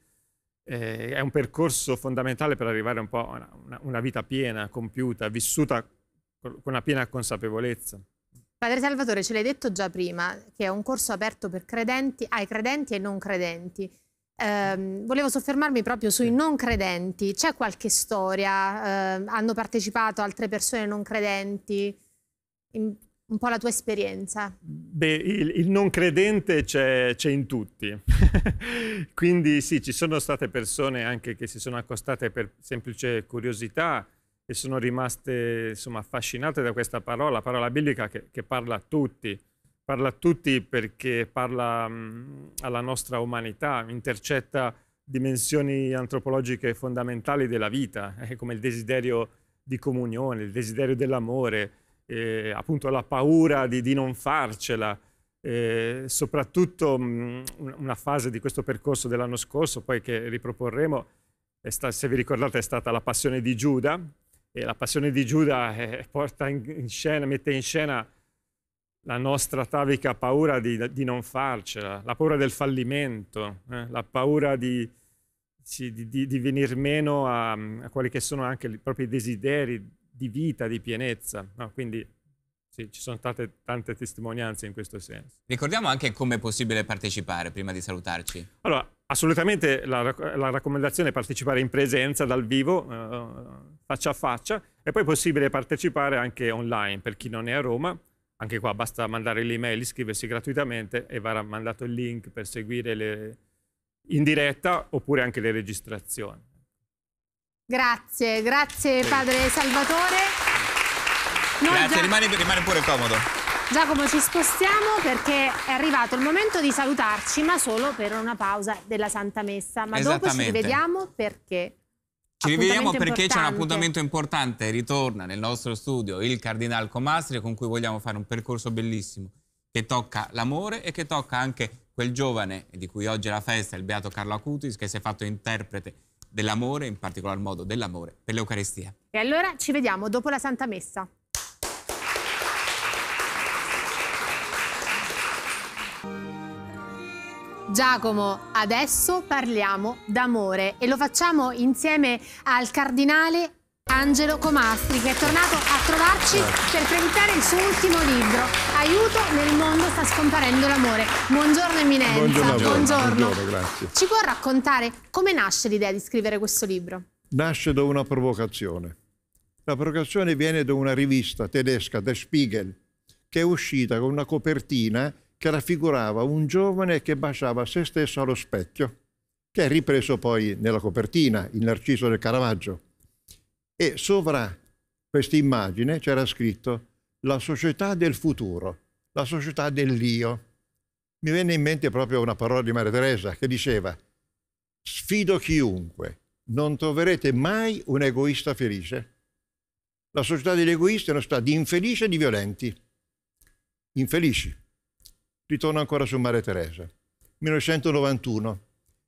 eh, è un percorso fondamentale per arrivare un po' a una, una vita piena, compiuta, vissuta con una piena consapevolezza. Padre Salvatore, ce l'hai detto già prima, che è un corso aperto credenti, ai credenti e ai non credenti. Eh, volevo soffermarmi proprio sui non credenti. C'è qualche storia? Eh, hanno partecipato altre persone non credenti? In, un po' la tua esperienza. Beh, il, il non credente c'è, in tutti. Quindi sì, ci sono state persone anche che si sono accostate per semplice curiosità, e sono rimaste insomma, affascinate da questa parola, parola biblica che, che parla a tutti, parla a tutti perché parla mh, mm, alla nostra umanità, intercetta dimensioni antropologiche fondamentali della vita, eh, come il desiderio di comunione, il desiderio dell'amore, eh, appunto la paura di, di non farcela, eh, soprattutto mh, mm, una fase di questo percorso dell'anno scorso, poi che riproporremo, sta, se vi ricordate è stata la passione di Giuda, e la passione di Giuda eh, in scena, mette in scena la nostra atavica paura di, di, non farcela, la paura del fallimento, eh, la paura di, di, di, di venir meno a, a, quelli che sono anche i propri desideri di vita, di pienezza. No? Quindi sì, ci sono tante, tante testimonianze in questo senso. Ricordiamo anche come è possibile partecipare prima di salutarci. Allora, assolutamente la, la raccomandazione è partecipare in presenza, dal vivo, eh, faccia a faccia, e poi è possibile partecipare anche online per chi non è a Roma. Anche qua basta mandare l'email, iscriversi gratuitamente e verrà mandato il link per seguire le, in diretta oppure anche le registrazioni. Grazie, grazie sì. padre Salvatore. Noi Grazie, già... rimane, rimane pure comodo. Giacomo ci spostiamo perché è arrivato il momento di salutarci ma solo per una pausa della Santa Messa ma dopo ci rivediamo perché ci rivediamo perché c'è un appuntamento importante ritorna nel nostro studio il Cardinal Comastri con cui vogliamo fare un percorso bellissimo che tocca l'amore e che tocca anche quel giovane di cui oggi è la festa il Beato Carlo Acutis che si è fatto interprete dell'amore in particolar modo dell'amore per l'Eucaristia e allora ci vediamo dopo la Santa Messa Giacomo, adesso parliamo d'amore e lo facciamo insieme al cardinale Angelo Comastri che è tornato a trovarci per presentare il suo ultimo libro Aiuto nel mondo sta scomparendo l'amore Buongiorno Eminenza Buongiorno, Buongiorno. Buongiorno Ci può raccontare come nasce l'idea di scrivere questo libro? Nasce da una provocazione La provocazione viene da una rivista tedesca The Spiegel che è uscita con una copertina che raffigurava un giovane che baciava se stesso allo specchio, che è ripreso poi nella copertina, il Narciso del Caravaggio. E sovra questa immagine c'era scritto la società del futuro, la società dell'io. Mi venne in mente proprio una parola di Maria Teresa che diceva sfido chiunque, non troverete mai un egoista felice. La società degli egoisti è una società di infelici e di violenti. Infelici ritorno ancora su Mare Teresa. 1991.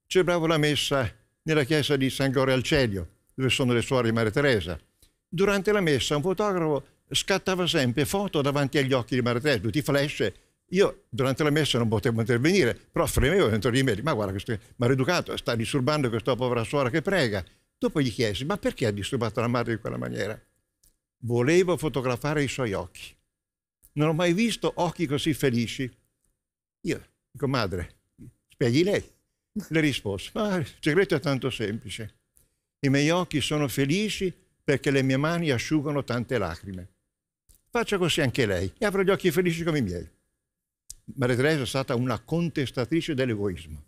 Celebravo la messa nella chiesa di San Gore al Celio, dove sono le suore di Mare Teresa. Durante la messa un fotografo scattava sempre foto davanti agli occhi di Mare Teresa, tutti flash. Io durante la messa non potevo intervenire, però fremevo dentro di me, ma guarda, questo maleducato sta disturbando questa povera suora che prega. Dopo gli chiesi, ma perché ha disturbato la madre in quella maniera? Volevo fotografare i suoi occhi. Non ho mai visto occhi così felici io dico, madre, spieghi lei. Le rispose, ma il segreto è tanto semplice. I miei occhi sono felici perché le mie mani asciugano tante lacrime. Faccia così anche lei e avrà gli occhi felici come i miei. Maria Teresa è stata una contestatrice dell'egoismo.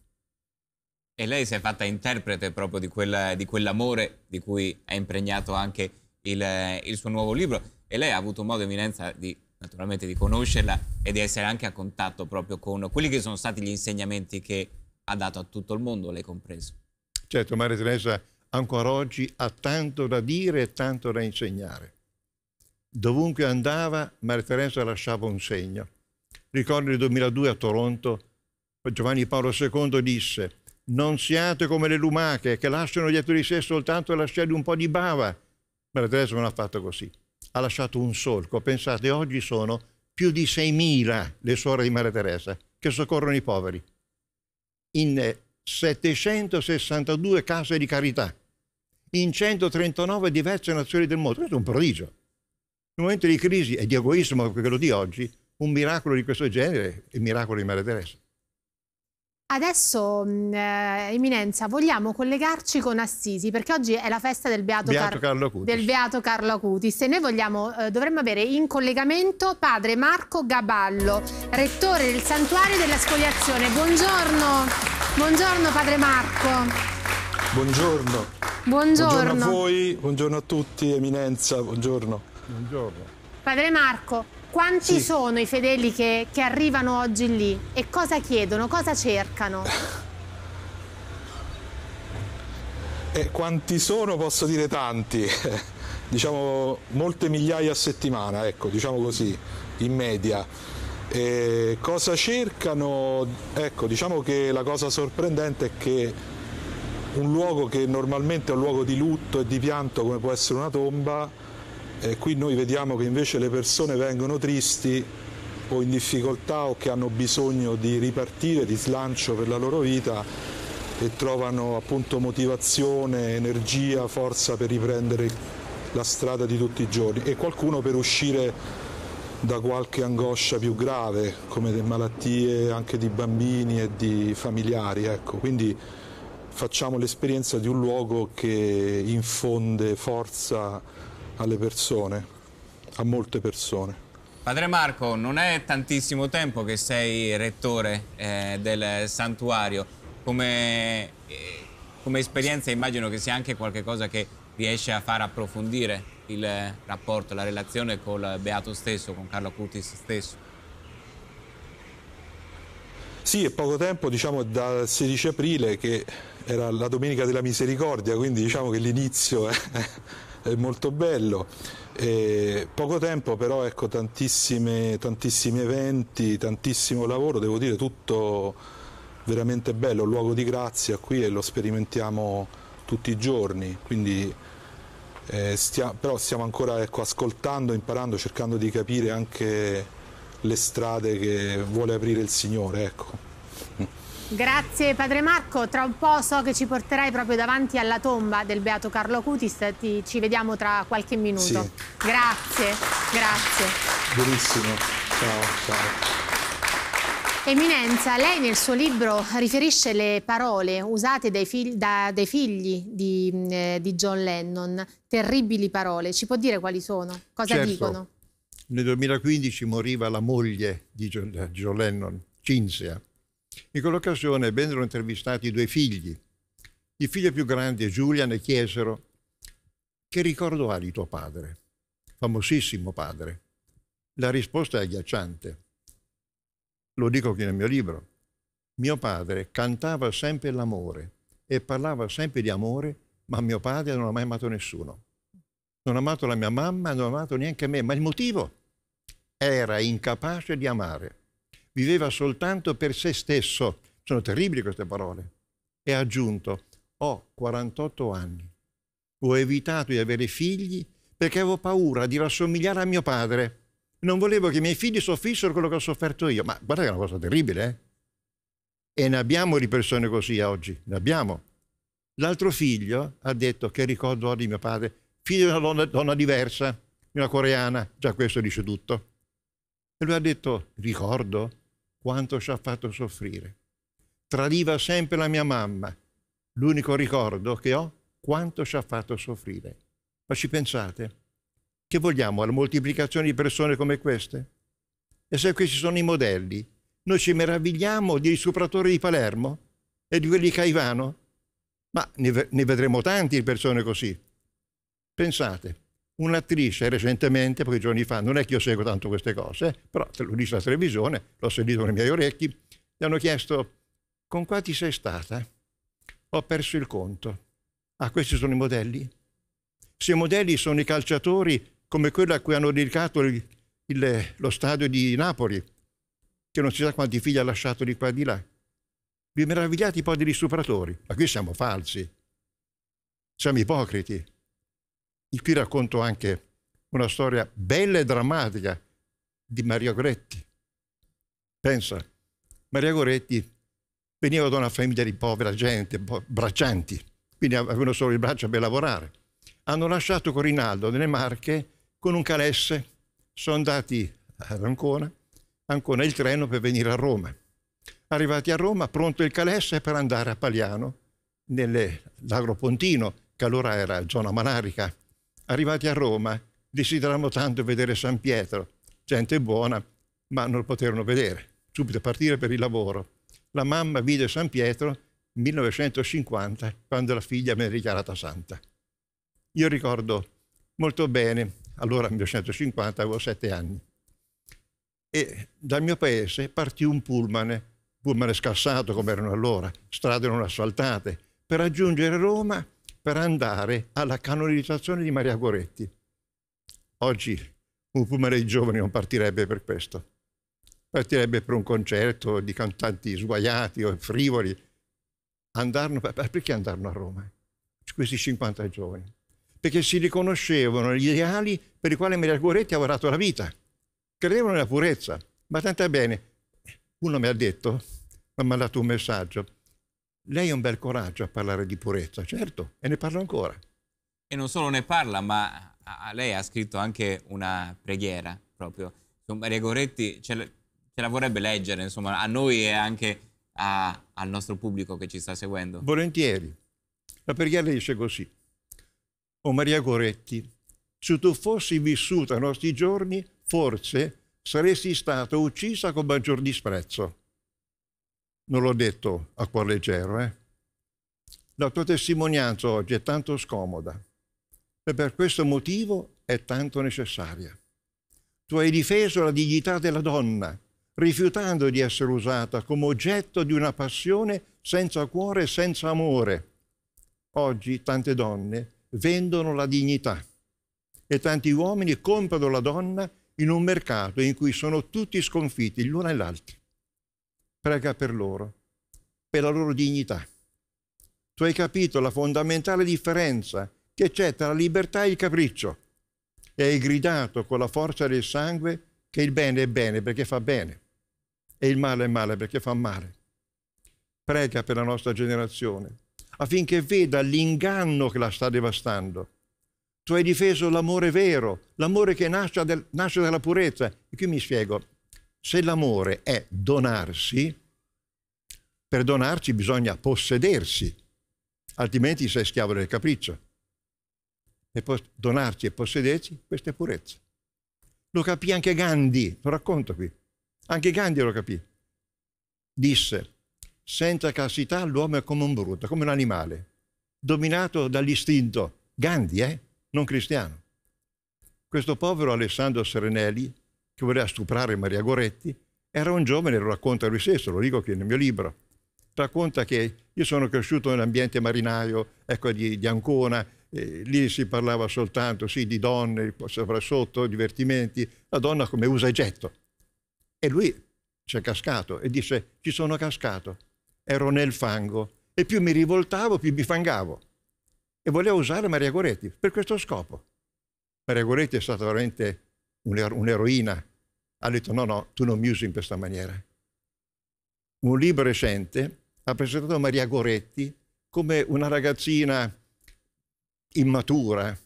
E lei si è fatta interprete proprio di, quella, di quell'amore di cui è impregnato anche il, il suo nuovo libro. E lei ha avuto modo, Eminenza, di naturalmente di conoscerla e di essere anche a contatto proprio con quelli che sono stati gli insegnamenti che ha dato a tutto il mondo, lei compreso. Certo, Maria Teresa ancora oggi ha tanto da dire e tanto da insegnare. Dovunque andava, Maria Teresa lasciava un segno. Ricordo il 2002 a Toronto, Giovanni Paolo II disse «Non siate come le lumache che lasciano dietro di sé soltanto lasciargli un po' di bava». Maria Teresa non ha fatto così ha lasciato un solco. Pensate, oggi sono più di 6.000 le suore di Maria Teresa che soccorrono i poveri in 762 eh, case di carità, in 139 diverse nazioni del mondo. Questo è un prodigio. In un momento di crisi e di egoismo, quello di oggi, un miracolo di questo genere è il miracolo di Maria Teresa. Adesso, mm, eh, Eminenza, vogliamo collegarci con Assisi perché oggi è la festa del Beato, Beato, Car del Beato Carlo Acutis e noi vogliamo, eh, dovremmo avere in collegamento padre Marco Gaballo, rettore del santuario della Scoliazione. Buongiorno, buongiorno padre Marco. Buongiorno. Buongiorno. Buongiorno a voi, buongiorno a tutti, Eminenza, buongiorno. Buongiorno. Padre Marco, quanti sì. sono i fedeli che, che arrivano oggi lì e cosa chiedono, cosa cercano? Eh, quanti sono posso dire tanti, diciamo molte migliaia a settimana, ecco, diciamo così, in media. Eh, cosa cercano? Ecco, diciamo che la cosa sorprendente è che un luogo che normalmente è un luogo di lutto e di pianto come può essere una tomba, e qui noi vediamo che invece le persone vengono tristi o in difficoltà o che hanno bisogno di ripartire, di slancio per la loro vita e trovano appunto motivazione, energia, forza per riprendere la strada di tutti i giorni e qualcuno per uscire da qualche angoscia più grave come le malattie anche di bambini e di familiari. Ecco. Quindi facciamo l'esperienza di un luogo che infonde forza alle persone, a molte persone. Padre Marco, non è tantissimo tempo che sei rettore eh, del santuario, come, eh, come esperienza immagino che sia anche qualcosa che riesce a far approfondire il rapporto, la relazione col Beato stesso, con Carlo Curtis stesso. Sì, è poco tempo, diciamo dal 16 aprile che era la Domenica della Misericordia, quindi diciamo che l'inizio è molto bello. E poco tempo però, ecco, tantissimi eventi, tantissimo lavoro, devo dire tutto veramente bello, un luogo di grazia qui e lo sperimentiamo tutti i giorni, quindi eh, stia, però stiamo ancora ecco, ascoltando, imparando, cercando di capire anche le strade che vuole aprire il Signore. Ecco. Grazie padre Marco, tra un po' so che ci porterai proprio davanti alla tomba del beato Carlo Cutis, Ti, ci vediamo tra qualche minuto. Sì. Grazie, grazie. Benissimo, ciao, ciao. Eminenza, lei nel suo libro riferisce le parole usate dai, fig da, dai figli di, eh, di, John Lennon, terribili parole, ci può dire quali sono? Cosa certo. dicono? Nel 2015 moriva la moglie di John, John Lennon, Cinzia, in quell'occasione vennero intervistati due figli. Il figlio più grande, e Julian, e chiesero che ricordo ha di tuo padre, famosissimo padre. La risposta è agghiacciante. Lo dico qui nel mio libro. Mio padre cantava sempre l'amore e parlava sempre di amore, ma mio padre non ha mai amato nessuno. Non ha amato la mia mamma, non ha amato neanche me, ma il motivo? Era incapace di amare viveva soltanto per se stesso. Sono terribili queste parole. E ha aggiunto, ho 48 anni, ho evitato di avere figli perché avevo paura di rassomigliare a mio padre. Non volevo che i miei figli soffrissero quello che ho sofferto io. Ma guarda che è una cosa terribile, eh? E ne abbiamo di persone così oggi, ne abbiamo. L'altro figlio ha detto che ricordo di mio padre, figlio di una donna, donna diversa, una coreana, già questo dice tutto. E lui ha detto, ricordo quanto ci ha fatto soffrire. Tradiva sempre la mia mamma, l'unico ricordo che ho, quanto ci ha fatto soffrire. Ma ci pensate? Che vogliamo alla moltiplicazione di persone come queste? E se questi sono i modelli, noi ci meravigliamo dei superatori di Palermo e di quelli di Caivano? Ma ne, ne vedremo tanti di persone così. Pensate, un'attrice recentemente, pochi giorni fa, non è che io seguo tanto queste cose, però l'ho visto dice la televisione, l'ho sentito con i miei orecchi, gli hanno chiesto con quanti sei stata? Ho perso il conto. Ah, questi sono i modelli? Se i modelli sono i calciatori come quello a cui hanno dedicato il, il, lo stadio di Napoli, che non si sa quanti figli ha lasciato di qua e di là. Vi meravigliate poi degli stupratori, ma qui siamo falsi, siamo ipocriti. In cui racconto anche una storia bella e drammatica di Maria Goretti. Pensa, Maria Goretti veniva da una famiglia di povera gente, braccianti, quindi avevano solo i braccia per lavorare. Hanno lasciato Corinaldo nelle Marche con un calesse, sono andati ad eh, Ancona, Ancona il treno per venire a Roma. Arrivati a Roma, pronto il calesse per andare a Pagliano, nell'agropontino, che allora era zona malarica, Arrivati a Roma, desideravamo tanto vedere San Pietro, gente buona, ma non lo poterono vedere. Subito partire per il lavoro. La mamma vide San Pietro nel 1950, quando la figlia venne dichiarata santa. Io ricordo molto bene, allora 1950 avevo sette anni, e dal mio paese partì un pullman, pullman scassato come erano allora, strade non asfaltate, per raggiungere Roma per andare alla canonizzazione di Maria Goretti. Oggi un pumere di giovani non partirebbe per questo. Partirebbe per un concerto di cantanti sguaiati o frivoli. Andarono, perché andarono a Roma? Eh? Questi 50 giovani. Perché si riconoscevano gli ideali per i quali Maria Goretti ha lavorato la vita. Credevano nella purezza. Ma tant'è bene, uno mi ha detto, mi ha mandato un messaggio, lei ha un bel coraggio a parlare di purezza, certo, e ne parla ancora. E non solo ne parla, ma lei ha scritto anche una preghiera proprio. Maria Goretti ce la, ce la vorrebbe leggere, insomma, a noi e anche a, al nostro pubblico che ci sta seguendo. Volentieri. La preghiera dice così. O Maria Goretti, se tu fossi vissuta i nostri giorni, forse saresti stata uccisa con maggior disprezzo. Non l'ho detto a cuor leggero, eh? La tua testimonianza oggi è tanto scomoda e per questo motivo è tanto necessaria. Tu hai difeso la dignità della donna, rifiutando di essere usata come oggetto di una passione senza cuore e senza amore. Oggi tante donne vendono la dignità e tanti uomini comprano la donna in un mercato in cui sono tutti sconfitti l'una e l'altra prega per loro, per la loro dignità. Tu hai capito la fondamentale differenza che c'è tra la libertà e il capriccio e hai gridato con la forza del sangue che il bene è bene perché fa bene e il male è male perché fa male. Prega per la nostra generazione affinché veda l'inganno che la sta devastando. Tu hai difeso l'amore vero, l'amore che nasce, del, nasce dalla purezza. E qui mi spiego, se l'amore è donarsi, per donarci bisogna possedersi, altrimenti sei schiavo del capriccio. E donarci e possederci, questa è purezza. Lo capì anche Gandhi, lo racconto qui. Anche Gandhi lo capì. Disse, senza castità l'uomo è come un brutto, come un animale, dominato dall'istinto. Gandhi, eh? Non cristiano. Questo povero Alessandro Serenelli che voleva stuprare Maria Goretti, era un giovane, lo racconta lui stesso, lo dico qui nel mio libro, racconta che io sono cresciuto nell'ambiente marinaio, ecco, di, di Ancona, eh, lì si parlava soltanto sì, di donne, sopra sotto, divertimenti, la donna come usa e getto. E lui è cascato e disse, ci sono cascato, ero nel fango e più mi rivoltavo più mi fangavo. E voleva usare Maria Goretti per questo scopo. Maria Goretti è stata veramente un'eroina ha detto no, no, tu non mi usi in questa maniera. Un libro recente ha presentato Maria Goretti come una ragazzina immatura,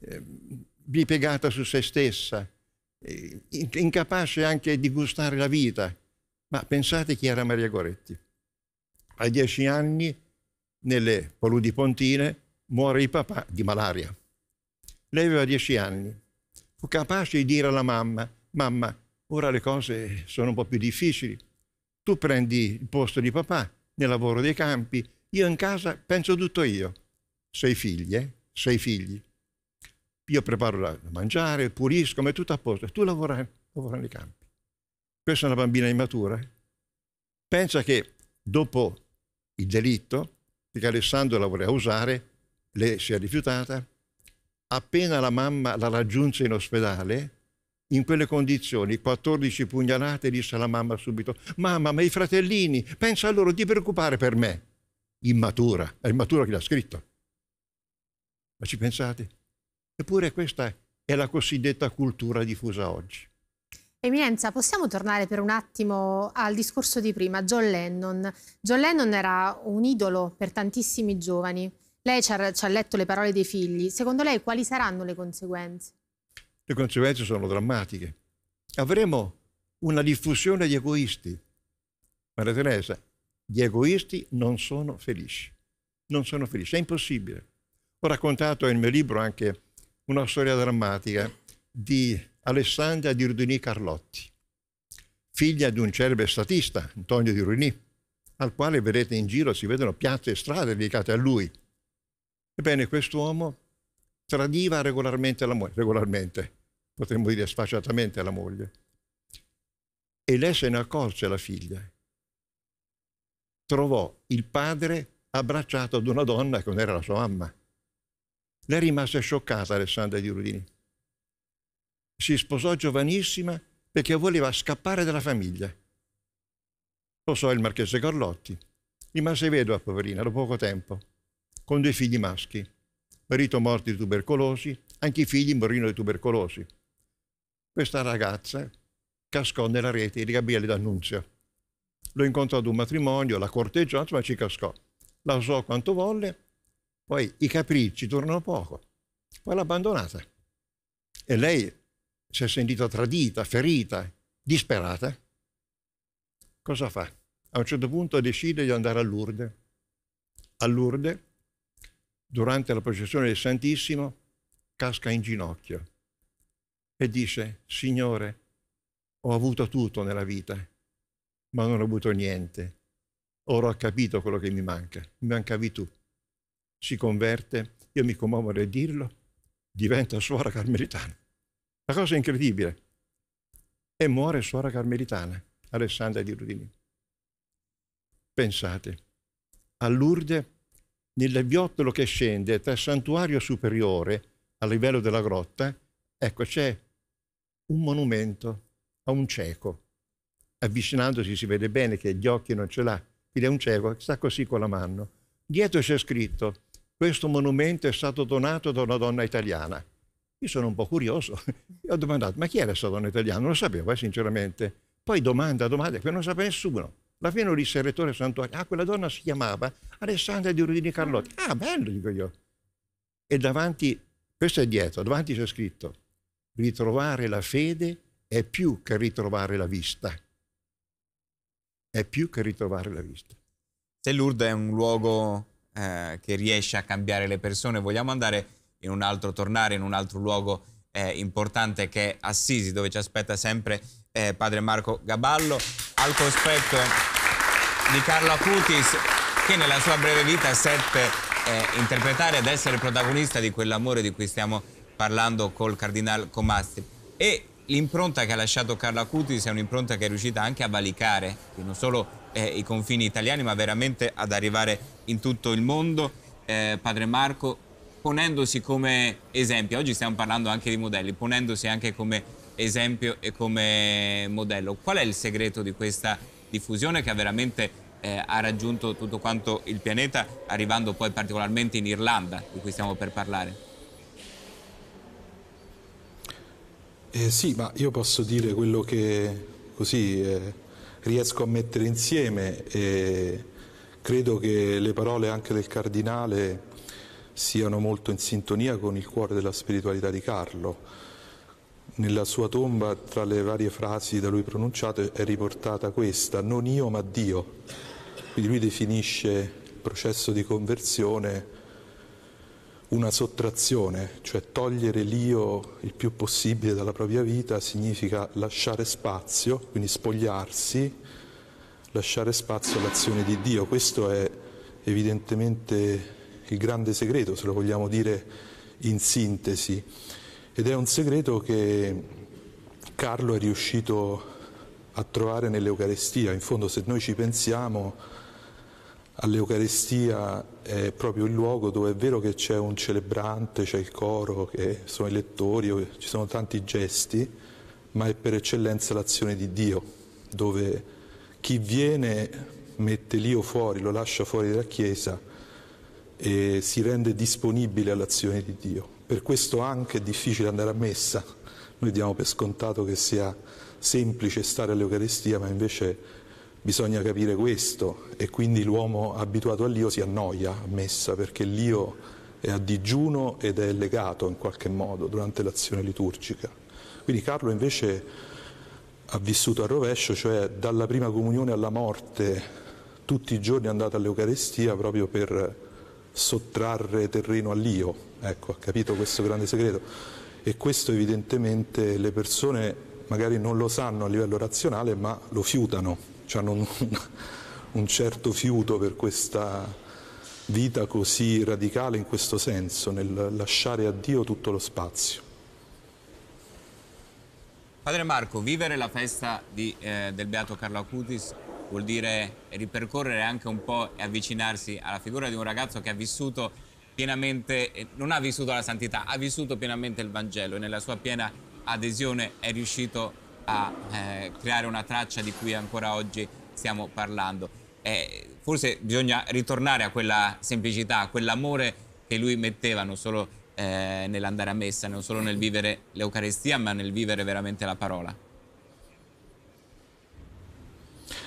eh, bipiegata su se stessa, eh, incapace anche di gustare la vita. Ma pensate chi era Maria Goretti. A dieci anni, nelle Paludi Pontine, muore il papà di malaria. Lei aveva dieci anni. Fu capace di dire alla mamma, mamma, ora le cose sono un po' più difficili, tu prendi il posto di papà nel lavoro dei campi, io in casa penso tutto io. Sei figli, eh? Sei figli. Io preparo da mangiare, pulisco, ma è tutto a posto. Tu lavora, lavora nei campi. Questa è una bambina immatura. Eh? Pensa che dopo il delitto, perché Alessandro la voleva usare, lei si è rifiutata, appena la mamma la raggiunse in ospedale, in quelle condizioni, 14 pugnalate, disse alla mamma subito, mamma, ma i fratellini, pensa a loro, di preoccupare per me. Immatura, è immatura chi l'ha scritto. Ma ci pensate? Eppure questa è la cosiddetta cultura diffusa oggi. Eminenza, possiamo tornare per un attimo al discorso di prima, John Lennon. John Lennon era un idolo per tantissimi giovani. Lei ci ha, ci ha letto le parole dei figli. Secondo lei quali saranno le conseguenze? le conseguenze sono drammatiche. Avremo una diffusione di egoisti. Maria Teresa, gli egoisti non sono felici. Non sono felici, è impossibile. Ho raccontato nel mio libro anche una storia drammatica di Alessandra di Rudini Carlotti, figlia di un celebre statista, Antonio di Rudini, al quale vedete in giro si vedono piazze e strade dedicate a lui. Ebbene, quest'uomo tradiva regolarmente la moglie, regolarmente, potremmo dire sfacciatamente la moglie. E lei se ne accorse la figlia. Trovò il padre abbracciato ad una donna che non era la sua mamma. Lei rimase scioccata Alessandra di Rudini. Si sposò giovanissima perché voleva scappare dalla famiglia. Sposò il marchese Carlotti. Rimase vedova, poverina, da poco tempo, con due figli maschi marito morto di tubercolosi, anche i figli morirono di tubercolosi. Questa ragazza cascò nella rete di Gabriele D'Annunzio. Lo incontrò ad un matrimonio, la corteggiò, ma ci cascò. La usò quanto volle, poi i capricci tornano poco, poi l'ha abbandonata. E lei si è sentita tradita, ferita, disperata. Cosa fa? A un certo punto decide di andare a Lourdes. A Lourdes durante la processione del Santissimo, casca in ginocchio e dice, Signore, ho avuto tutto nella vita, ma non ho avuto niente. Ora ho capito quello che mi manca, mi mancavi tu. Si converte, io mi commuovo nel dirlo, diventa suora carmelitana. La cosa incredibile. E muore suora carmelitana, Alessandra di Rudini. Pensate, a Lourdes nel viottolo che scende tra il santuario superiore a livello della grotta, ecco c'è un monumento a un cieco. Avvicinandosi si vede bene che gli occhi non ce l'ha, quindi è un cieco, sta così con la mano. Dietro c'è scritto, questo monumento è stato donato da una donna italiana. Io sono un po' curioso, e ho domandato, ma chi era questa donna italiana? Non lo sapevo, eh, sinceramente. Poi domanda, domanda, che non sapeva nessuno. Alla fine lo disse il rettore santuario, ah, quella donna si chiamava Alessandra di Rudini Carlotti. Ah, bello, dico io. E davanti, questo è dietro, davanti c'è scritto, ritrovare la fede è più che ritrovare la vista. È più che ritrovare la vista. Se Lourdes è un luogo eh, che riesce a cambiare le persone, vogliamo andare in un altro, tornare in un altro luogo eh, importante che è Assisi, dove ci aspetta sempre eh, padre Marco Gaballo, al cospetto di Carlo Acutis che nella sua breve vita seppe eh, interpretare ed essere protagonista di quell'amore di cui stiamo parlando col Cardinal Comastri. E l'impronta che ha lasciato Carlo Acutis è un'impronta che è riuscita anche a valicare non solo eh, i confini italiani, ma veramente ad arrivare in tutto il mondo. Eh, padre Marco, ponendosi come esempio, oggi stiamo parlando anche di modelli, ponendosi anche come esempio e come modello. Qual è il segreto di questa diffusione che ha veramente eh, ha raggiunto tutto quanto il pianeta, arrivando poi particolarmente in Irlanda, di cui stiamo per parlare? Eh sì, ma io posso dire quello che così eh, riesco a mettere insieme e credo che le parole anche del cardinale siano molto in sintonia con il cuore della spiritualità di Carlo nella sua tomba, tra le varie frasi da lui pronunciate, è riportata questa, non io ma Dio. Quindi lui definisce il processo di conversione una sottrazione, cioè togliere l'io il più possibile dalla propria vita significa lasciare spazio, quindi spogliarsi, lasciare spazio all'azione di Dio. Questo è evidentemente il grande segreto, se lo vogliamo dire in sintesi. Ed è un segreto che Carlo è riuscito a trovare nell'Eucarestia. In fondo, se noi ci pensiamo, all'Eucarestia è proprio il luogo dove è vero che c'è un celebrante, c'è il coro, che sono i lettori, ci sono tanti gesti, ma è per eccellenza l'azione di Dio, dove chi viene mette l'io fuori, lo lascia fuori dalla Chiesa e si rende disponibile all'azione di Dio per questo anche è difficile andare a messa. Noi diamo per scontato che sia semplice stare all'Eucaristia, ma invece bisogna capire questo e quindi l'uomo abituato all'io si annoia a messa perché l'io è a digiuno ed è legato in qualche modo durante l'azione liturgica. Quindi Carlo invece ha vissuto a rovescio, cioè dalla prima comunione alla morte, tutti i giorni è andato all'Eucaristia proprio per sottrarre terreno all'io, ecco, ha capito questo grande segreto e questo evidentemente le persone magari non lo sanno a livello razionale ma lo fiutano, cioè hanno un, un certo fiuto per questa vita così radicale in questo senso, nel lasciare a Dio tutto lo spazio. Padre Marco, vivere la festa di, eh, del Beato Carlo Acutis vuol dire ripercorrere anche un po' e avvicinarsi alla figura di un ragazzo che ha vissuto pienamente, non ha vissuto la santità, ha vissuto pienamente il Vangelo e nella sua piena adesione è riuscito a eh, creare una traccia di cui ancora oggi stiamo parlando. Eh, forse bisogna ritornare a quella semplicità, a quell'amore che lui metteva non solo eh, nell'andare a messa, non solo nel vivere l'Eucarestia, ma nel vivere veramente la parola.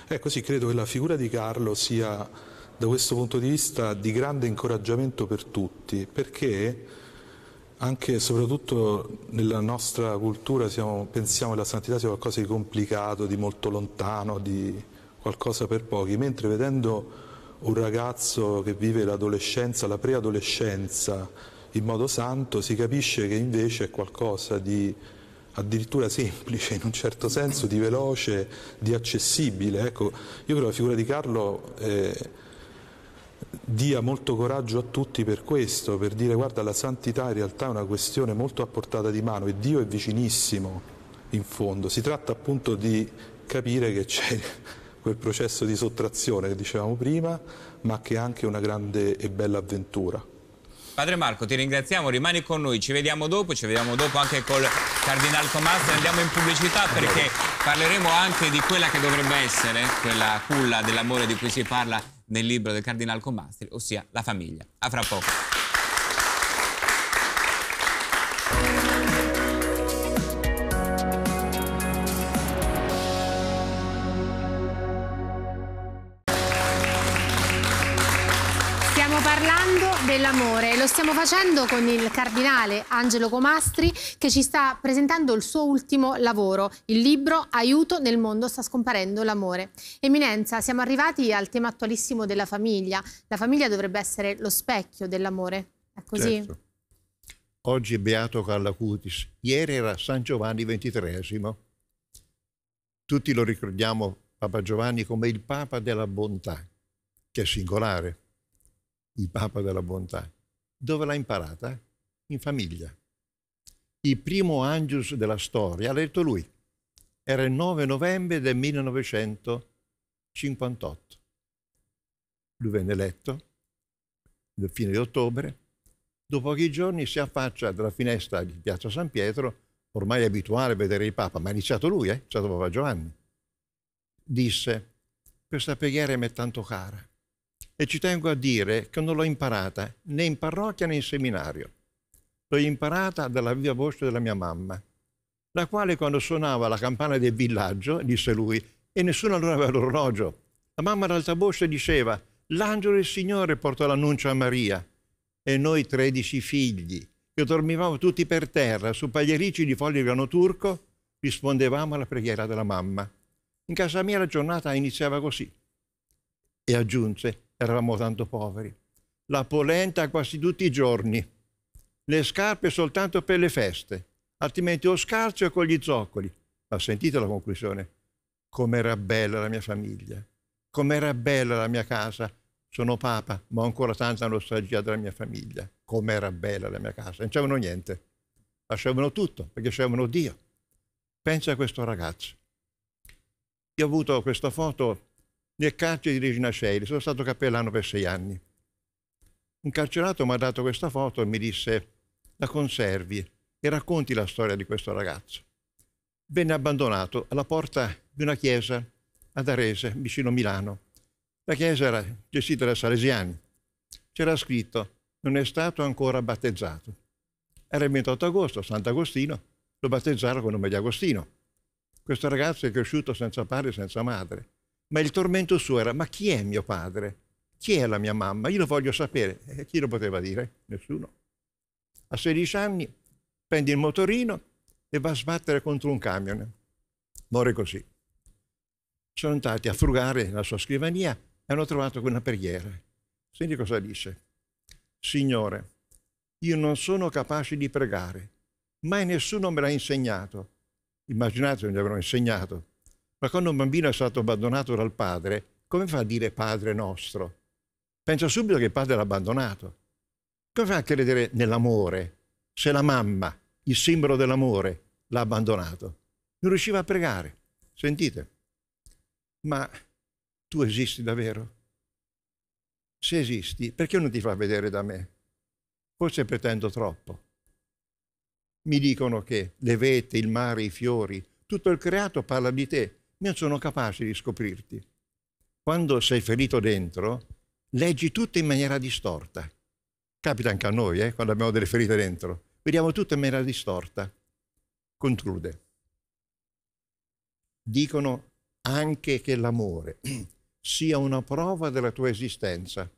Ecco sì, credo che la figura di Carlo sia da questo punto di vista di grande incoraggiamento per tutti, perché anche e soprattutto nella nostra cultura siamo, pensiamo che la santità sia qualcosa di complicato, di molto lontano, di qualcosa per pochi, mentre vedendo un ragazzo che vive l'adolescenza, la preadolescenza in modo santo, si capisce che invece è qualcosa di addirittura semplice in un certo senso, di veloce, di accessibile. Ecco, io credo che la figura di Carlo eh, dia molto coraggio a tutti per questo, per dire guarda la santità in realtà è una questione molto a portata di mano e Dio è vicinissimo in fondo, si tratta appunto di capire che c'è quel processo di sottrazione che dicevamo prima, ma che è anche una grande e bella avventura. Padre Marco, ti ringraziamo, rimani con noi, ci vediamo dopo, ci vediamo dopo anche col Cardinal Tommaso, andiamo in pubblicità perché parleremo anche di quella che dovrebbe essere quella culla dell'amore di cui si parla nel libro del Cardinal Comastri, ossia la famiglia. A fra poco. dell'amore. Lo stiamo facendo con il cardinale Angelo Comastri che ci sta presentando il suo ultimo lavoro, il libro Aiuto nel mondo sta scomparendo l'amore. Eminenza, siamo arrivati al tema attualissimo della famiglia. La famiglia dovrebbe essere lo specchio dell'amore. È così? Certo. Oggi è Beato Callacutis, ieri era San Giovanni XXIII. Tutti lo ricordiamo, Papa Giovanni, come il Papa della bontà, che è singolare il Papa della Bontà. Dove l'ha imparata? In famiglia. Il primo Angius della storia, ha letto lui, era il 9 novembre del 1958. Lui venne eletto nel fine di ottobre, dopo pochi giorni si affaccia dalla finestra di Piazza San Pietro, ormai abituale a vedere il Papa, ma è iniziato lui, eh? è iniziato Papa Giovanni. Disse, questa preghiera mi è tanto cara, e ci tengo a dire che non l'ho imparata né in parrocchia né in seminario. L'ho imparata dalla viva voce della mia mamma, la quale quando suonava la campana del villaggio, disse lui, e nessuno allora aveva l'orologio, la mamma ad alta voce diceva, l'angelo del Signore portò l'annuncio a Maria e noi tredici figli, che dormivamo tutti per terra su paglierici di foglie di grano turco, rispondevamo alla preghiera della mamma. In casa mia la giornata iniziava così. E aggiunse, eravamo tanto poveri. La polenta quasi tutti i giorni, le scarpe soltanto per le feste, altrimenti o scarcio o con gli zoccoli. Ma sentite la conclusione. Com'era bella la mia famiglia, com'era bella la mia casa. Sono papa, ma ho ancora tanta nostalgia della mia famiglia. Com'era bella la mia casa. Non c'erano niente. Lasciavano tutto perché c'erano Dio. Pensa a questo ragazzo. Io ho avuto questa foto nel carcere di Regina Celia. Sono stato cappellano per sei anni. Un carcerato mi ha dato questa foto e mi disse la conservi e racconti la storia di questo ragazzo. Venne abbandonato alla porta di una chiesa ad Arese, vicino Milano. La chiesa era gestita da salesiani. C'era scritto non è stato ancora battezzato. Era il 28 agosto, Sant'Agostino, lo battezzarono con il nome di Agostino. Questo ragazzo è cresciuto senza padre e senza madre ma il tormento suo era, ma chi è mio padre? Chi è la mia mamma? Io lo voglio sapere. E eh, chi lo poteva dire? Nessuno. A 16 anni prende il motorino e va a sbattere contro un camion. Muore così. Sono andati a frugare nella sua scrivania e hanno trovato quella preghiera. Senti cosa dice. Signore, io non sono capace di pregare, mai nessuno me l'ha insegnato. Immaginate, non gli avrò insegnato ma quando un bambino è stato abbandonato dal padre, come fa a dire Padre nostro? Pensa subito che il padre l'ha abbandonato. Come fa a credere nell'amore se la mamma, il simbolo dell'amore, l'ha abbandonato? Non riusciva a pregare. Sentite, ma tu esisti davvero? Se esisti, perché non ti fa vedere da me? Forse pretendo troppo. Mi dicono che le vette, il mare, i fiori, tutto il creato parla di te, non sono capace di scoprirti. Quando sei ferito dentro, leggi tutto in maniera distorta. Capita anche a noi, eh, quando abbiamo delle ferite dentro. Vediamo tutto in maniera distorta. Conclude. Dicono anche che l'amore sia una prova della tua esistenza.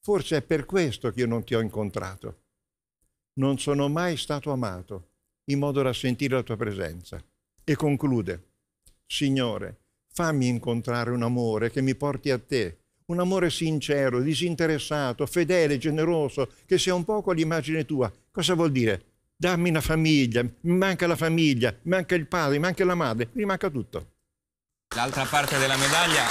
Forse è per questo che io non ti ho incontrato. Non sono mai stato amato in modo da sentire la tua presenza. E conclude Signore, fammi incontrare un amore che mi porti a te, un amore sincero, disinteressato, fedele, generoso, che sia un poco all'immagine tua. Cosa vuol dire? Dammi una famiglia, mi manca la famiglia, mi manca il padre, mi manca la madre, mi manca tutto. L'altra parte della medaglia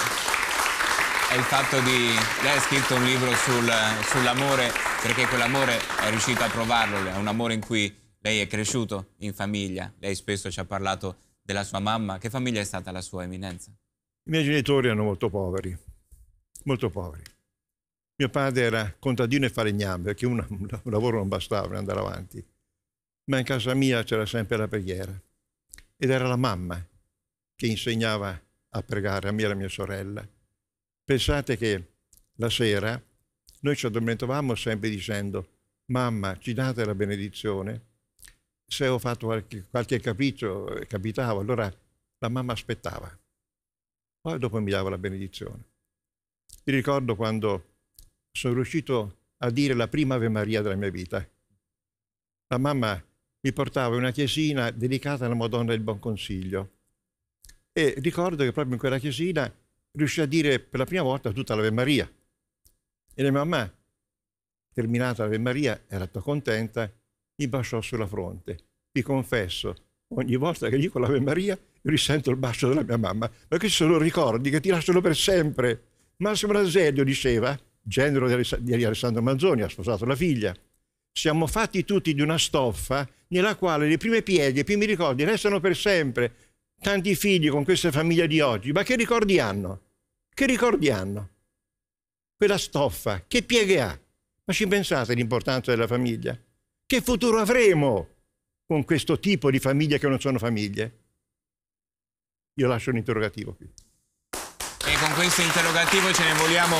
è il fatto di... Lei ha scritto un libro sul, sull'amore, perché quell'amore è riuscito a provarlo, è un amore in cui lei è cresciuto in famiglia, lei spesso ci ha parlato della sua mamma? Che famiglia è stata la sua eminenza? I miei genitori erano molto poveri, molto poveri. Mio padre era contadino e falegname perché un, lavoro non bastava per andare avanti. Ma in casa mia c'era sempre la preghiera. Ed era la mamma che insegnava a pregare a me e alla mia sorella. Pensate che la sera noi ci addormentavamo sempre dicendo, mamma, ci date la benedizione? se avevo fatto qualche, qualche capriccio, eh, capitavo, allora la mamma aspettava. Poi dopo mi dava la benedizione. Mi ricordo quando sono riuscito a dire la prima Ave Maria della mia vita. La mamma mi portava in una chiesina dedicata alla Madonna del Buon Consiglio. E ricordo che proprio in quella chiesina riuscì a dire per la prima volta tutta l'Ave Maria. E la mamma, terminata l'Ave Maria, era tutta contenta mi baciò sulla fronte. Vi confesso, ogni volta che dico l'Ave Maria risento il bacio della mia mamma, ma questi sono ricordi che ti lasciano per sempre. Massimo Rasedio diceva, genero di Alessandro Manzoni, ha sposato la figlia, siamo fatti tutti di una stoffa nella quale le prime pieghe, i primi ricordi restano per sempre. Tanti figli con questa famiglia di oggi, ma che ricordi hanno? Che ricordi hanno? Quella stoffa, che pieghe ha? Ma ci pensate all'importanza della famiglia? Che futuro avremo con questo tipo di famiglie che non sono famiglie? Io lascio un interrogativo qui. E con questo interrogativo ce ne vogliamo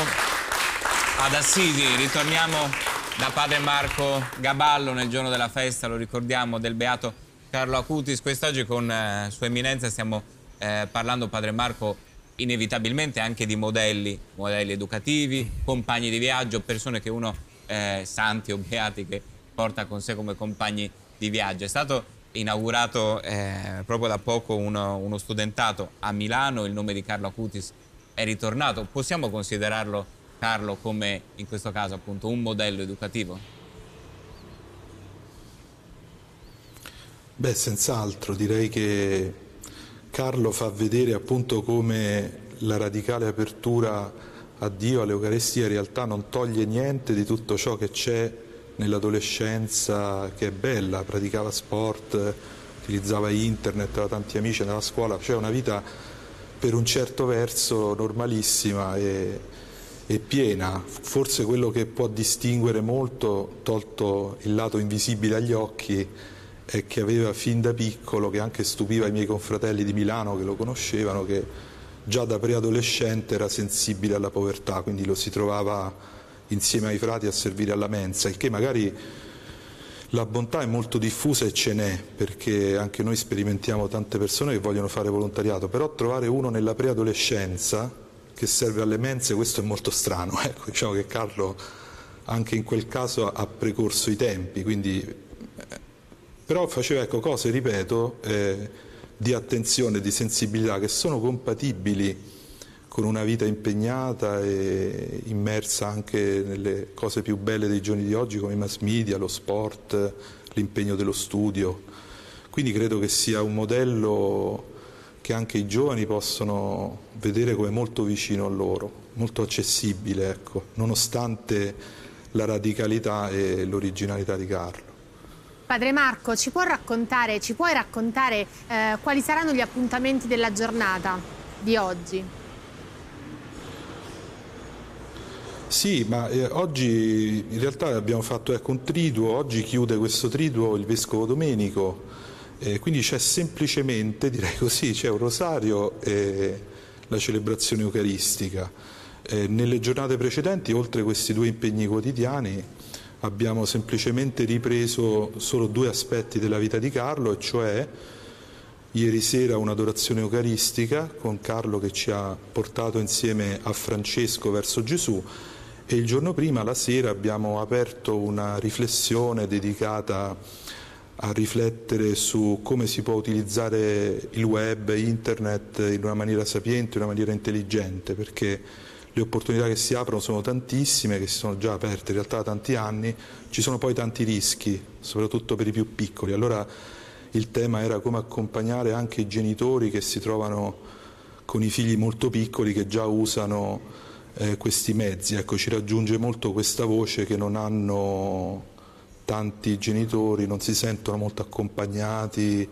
ad Assisi, ritorniamo da padre Marco Gaballo nel giorno della festa, lo ricordiamo, del beato Carlo Acutis. Quest'oggi con eh, Sua Eminenza stiamo eh, parlando, padre Marco, inevitabilmente anche di modelli, modelli educativi, compagni di viaggio, persone che uno, eh, santi o beati, che porta con sé come compagni di viaggio. È stato inaugurato eh, proprio da poco uno, uno, studentato a Milano, il nome di Carlo Acutis è ritornato. Possiamo considerarlo, Carlo, come in questo caso appunto un modello educativo? Beh, senz'altro, direi che Carlo fa vedere appunto come la radicale apertura a Dio, all'Eucarestia, in realtà non toglie niente di tutto ciò che c'è nell'adolescenza che è bella, praticava sport, utilizzava internet, aveva tanti amici, nella scuola, cioè una vita per un certo verso normalissima e, e piena. Forse quello che può distinguere molto, tolto il lato invisibile agli occhi, è che aveva fin da piccolo, che anche stupiva i miei confratelli di Milano che lo conoscevano, che già da preadolescente era sensibile alla povertà, quindi lo si trovava insieme ai frati a servire alla mensa, il che magari la bontà è molto diffusa e ce n'è, perché anche noi sperimentiamo tante persone che vogliono fare volontariato, però trovare uno nella preadolescenza che serve alle mense, questo è molto strano, ecco, diciamo che Carlo anche in quel caso ha precorso i tempi, quindi... Eh, però faceva ecco, cose, ripeto, eh, di attenzione, di sensibilità che sono compatibili con una vita impegnata e immersa anche nelle cose più belle dei giorni di oggi come i mass media, lo sport, l'impegno dello studio. Quindi credo che sia un modello che anche i giovani possono vedere come molto vicino a loro, molto accessibile, ecco, nonostante la radicalità e l'originalità di Carlo. Padre Marco, ci, raccontare, ci puoi raccontare eh, quali saranno gli appuntamenti della giornata di oggi? Sì, ma eh, oggi in realtà abbiamo fatto ecco, un triduo, oggi chiude questo triduo il Vescovo Domenico, eh, quindi c'è semplicemente, direi così, c'è un rosario e la celebrazione eucaristica. Eh, nelle giornate precedenti, oltre questi due impegni quotidiani, abbiamo semplicemente ripreso solo due aspetti della vita di Carlo, e cioè ieri sera un'adorazione eucaristica con Carlo che ci ha portato insieme a Francesco verso Gesù e il giorno prima, la sera, abbiamo aperto una riflessione dedicata a riflettere su come si può utilizzare il web, internet in una maniera sapiente, in una maniera intelligente, perché le opportunità che si aprono sono tantissime, che si sono già aperte in realtà da tanti anni, ci sono poi tanti rischi, soprattutto per i più piccoli. Allora il tema era come accompagnare anche i genitori che si trovano con i figli molto piccoli che già usano eh, questi mezzi, ecco, ci raggiunge molto questa voce che non hanno tanti genitori, non si sentono molto accompagnati,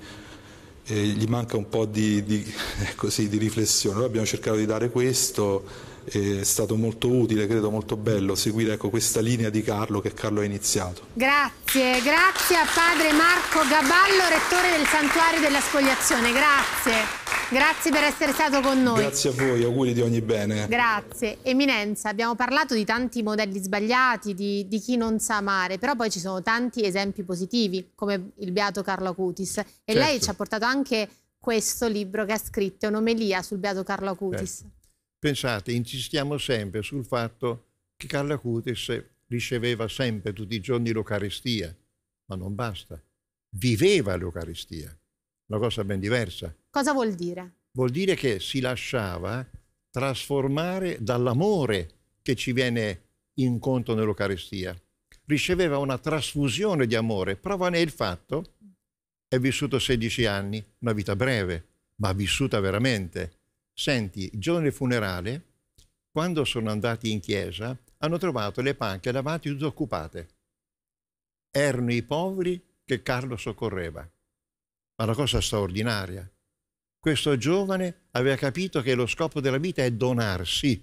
eh, gli manca un po' di, di, così, ecco, di riflessione. Noi abbiamo cercato di dare questo è stato molto utile, credo molto bello seguire ecco, questa linea di Carlo che Carlo ha iniziato. Grazie, grazie a padre Marco Gaballo, rettore del santuario della spogliazione, grazie. Grazie per essere stato con noi. Grazie a voi, auguri di ogni bene. Grazie. Eminenza, abbiamo parlato di tanti modelli sbagliati, di, di chi non sa amare, però poi ci sono tanti esempi positivi, come il beato Carlo Acutis. E certo. lei ci ha portato anche questo libro che ha scritto, un'omelia sul beato Carlo Acutis. Certo. Pensate, insistiamo sempre sul fatto che Carlo Acutis riceveva sempre tutti i giorni l'Eucaristia, ma non basta, viveva l'Eucaristia una cosa ben diversa. Cosa vuol dire? Vuol dire che si lasciava trasformare dall'amore che ci viene incontro nell'Eucaristia. Riceveva una trasfusione di amore. Prova ne è il fatto, è vissuto 16 anni, una vita breve, ma vissuta veramente. Senti, il giorno del funerale, quando sono andati in chiesa, hanno trovato le panche davanti disoccupate. Erano i poveri che Carlo soccorreva. Ma la cosa straordinaria, questo giovane aveva capito che lo scopo della vita è donarsi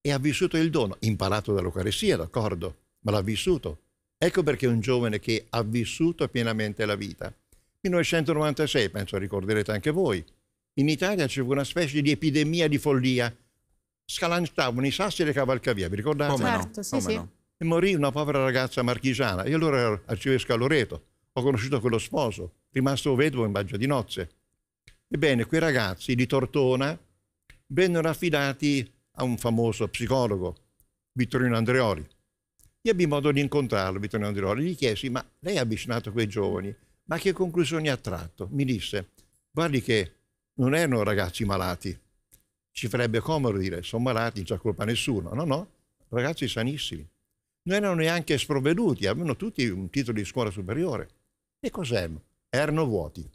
e ha vissuto il dono, imparato dall'Eucaristia, d'accordo, ma l'ha vissuto. Ecco perché è un giovane che ha vissuto pienamente la vita. 1996, penso ricorderete anche voi, in Italia c'è una specie di epidemia di follia. Scalantavano i sassi e le cavalcavia, vi ricordate? Come certo, no? Sì, Come sì. no? E morì una povera ragazza marchigiana. Io allora ero arcivescovo a Loreto ho conosciuto quello sposo, rimasto vedovo in baggio di nozze. Ebbene, quei ragazzi di Tortona vennero affidati a un famoso psicologo, Vittorino Andreoli. Io ebbi modo di incontrarlo, Vittorino Andreoli, gli chiesi, ma lei ha avvicinato quei giovani, ma che conclusioni ha tratto? Mi disse, guardi che non erano ragazzi malati, ci farebbe comodo dire, sono malati, non c'è colpa nessuno, no, no, ragazzi sanissimi. Non erano neanche sprovveduti, avevano tutti un titolo di scuola superiore. E cos'erano? Erano vuoti.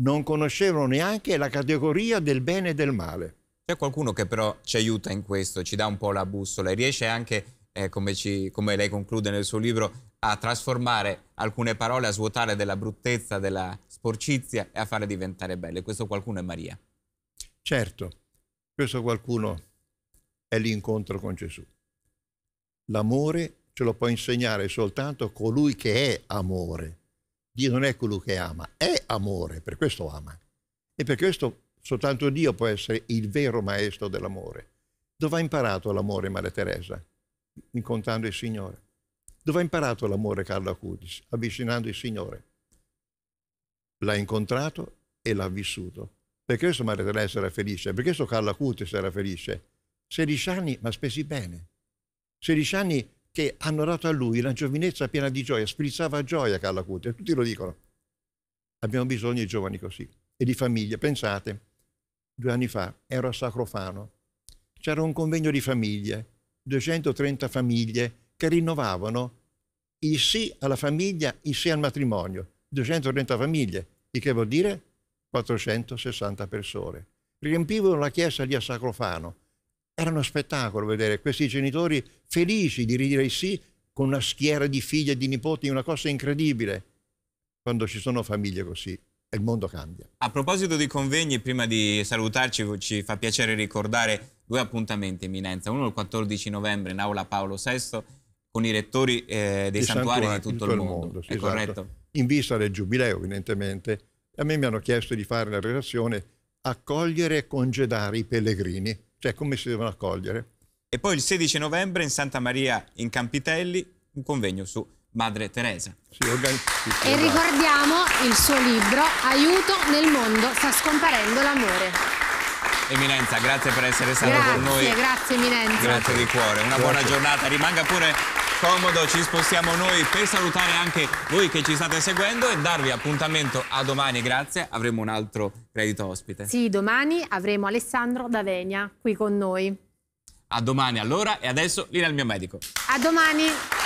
Non conoscevano neanche la categoria del bene e del male. C'è qualcuno che però ci aiuta in questo, ci dà un po' la bussola e riesce anche, eh, come, ci, come lei conclude nel suo libro, a trasformare alcune parole, a svuotare della bruttezza, della sporcizia e a farle diventare belle. Questo qualcuno è Maria. Certo, questo qualcuno è l'incontro con Gesù. L'amore ce lo può insegnare soltanto colui che è amore. Dio non è colui che ama, è amore, per questo ama. E per questo soltanto Dio può essere il vero maestro dell'amore. Dove ha imparato l'amore Maria Teresa? Incontrando il Signore. Dove ha imparato l'amore Carlo Acutis? Avvicinando il Signore. L'ha incontrato e l'ha vissuto. Per questo Maria Teresa era felice, per questo Carlo Acutis era felice. 16 anni, ma spesi bene. 16 anni che hanno dato a lui una giovinezza piena di gioia, sprizzava gioia Carla Cute, tutti lo dicono. Abbiamo bisogno di giovani così e di famiglie. Pensate, due anni fa ero a Sacrofano, c'era un convegno di famiglie, 230 famiglie che rinnovavano il sì alla famiglia, il sì al matrimonio, 230 famiglie, il che vuol dire 460 persone. Riempivano la chiesa di a Sacrofano, era uno spettacolo vedere questi genitori felici di ridire il sì con una schiera di figli e di nipoti, una cosa incredibile. Quando ci sono famiglie così, il mondo cambia. A proposito di convegni, prima di salutarci, ci fa piacere ricordare due appuntamenti, Eminenza. Uno il 14 novembre in aula Paolo VI con i rettori eh, dei santuari, santuari, di tutto, tutto il mondo. mondo sì, È esatto. corretto? In vista del giubileo, evidentemente, a me mi hanno chiesto di fare la relazione accogliere e congedare i pellegrini cioè come si devono accogliere. E poi il 16 novembre in Santa Maria in Campitelli un convegno su Madre Teresa. Sì, organi- sì, e esatto. ricordiamo il suo libro Aiuto nel mondo sta scomparendo l'amore. Eminenza, grazie per essere stato grazie, con noi. Grazie, Eminenza. Grazie di cuore. Una grazie. buona giornata. Rimanga pure comodo, ci spostiamo noi per salutare anche voi che ci state seguendo e darvi appuntamento a domani, grazie, avremo un altro credito ospite. Sì, domani avremo Alessandro D'Avenia qui con noi. A domani allora e adesso lì dal mio medico. A domani!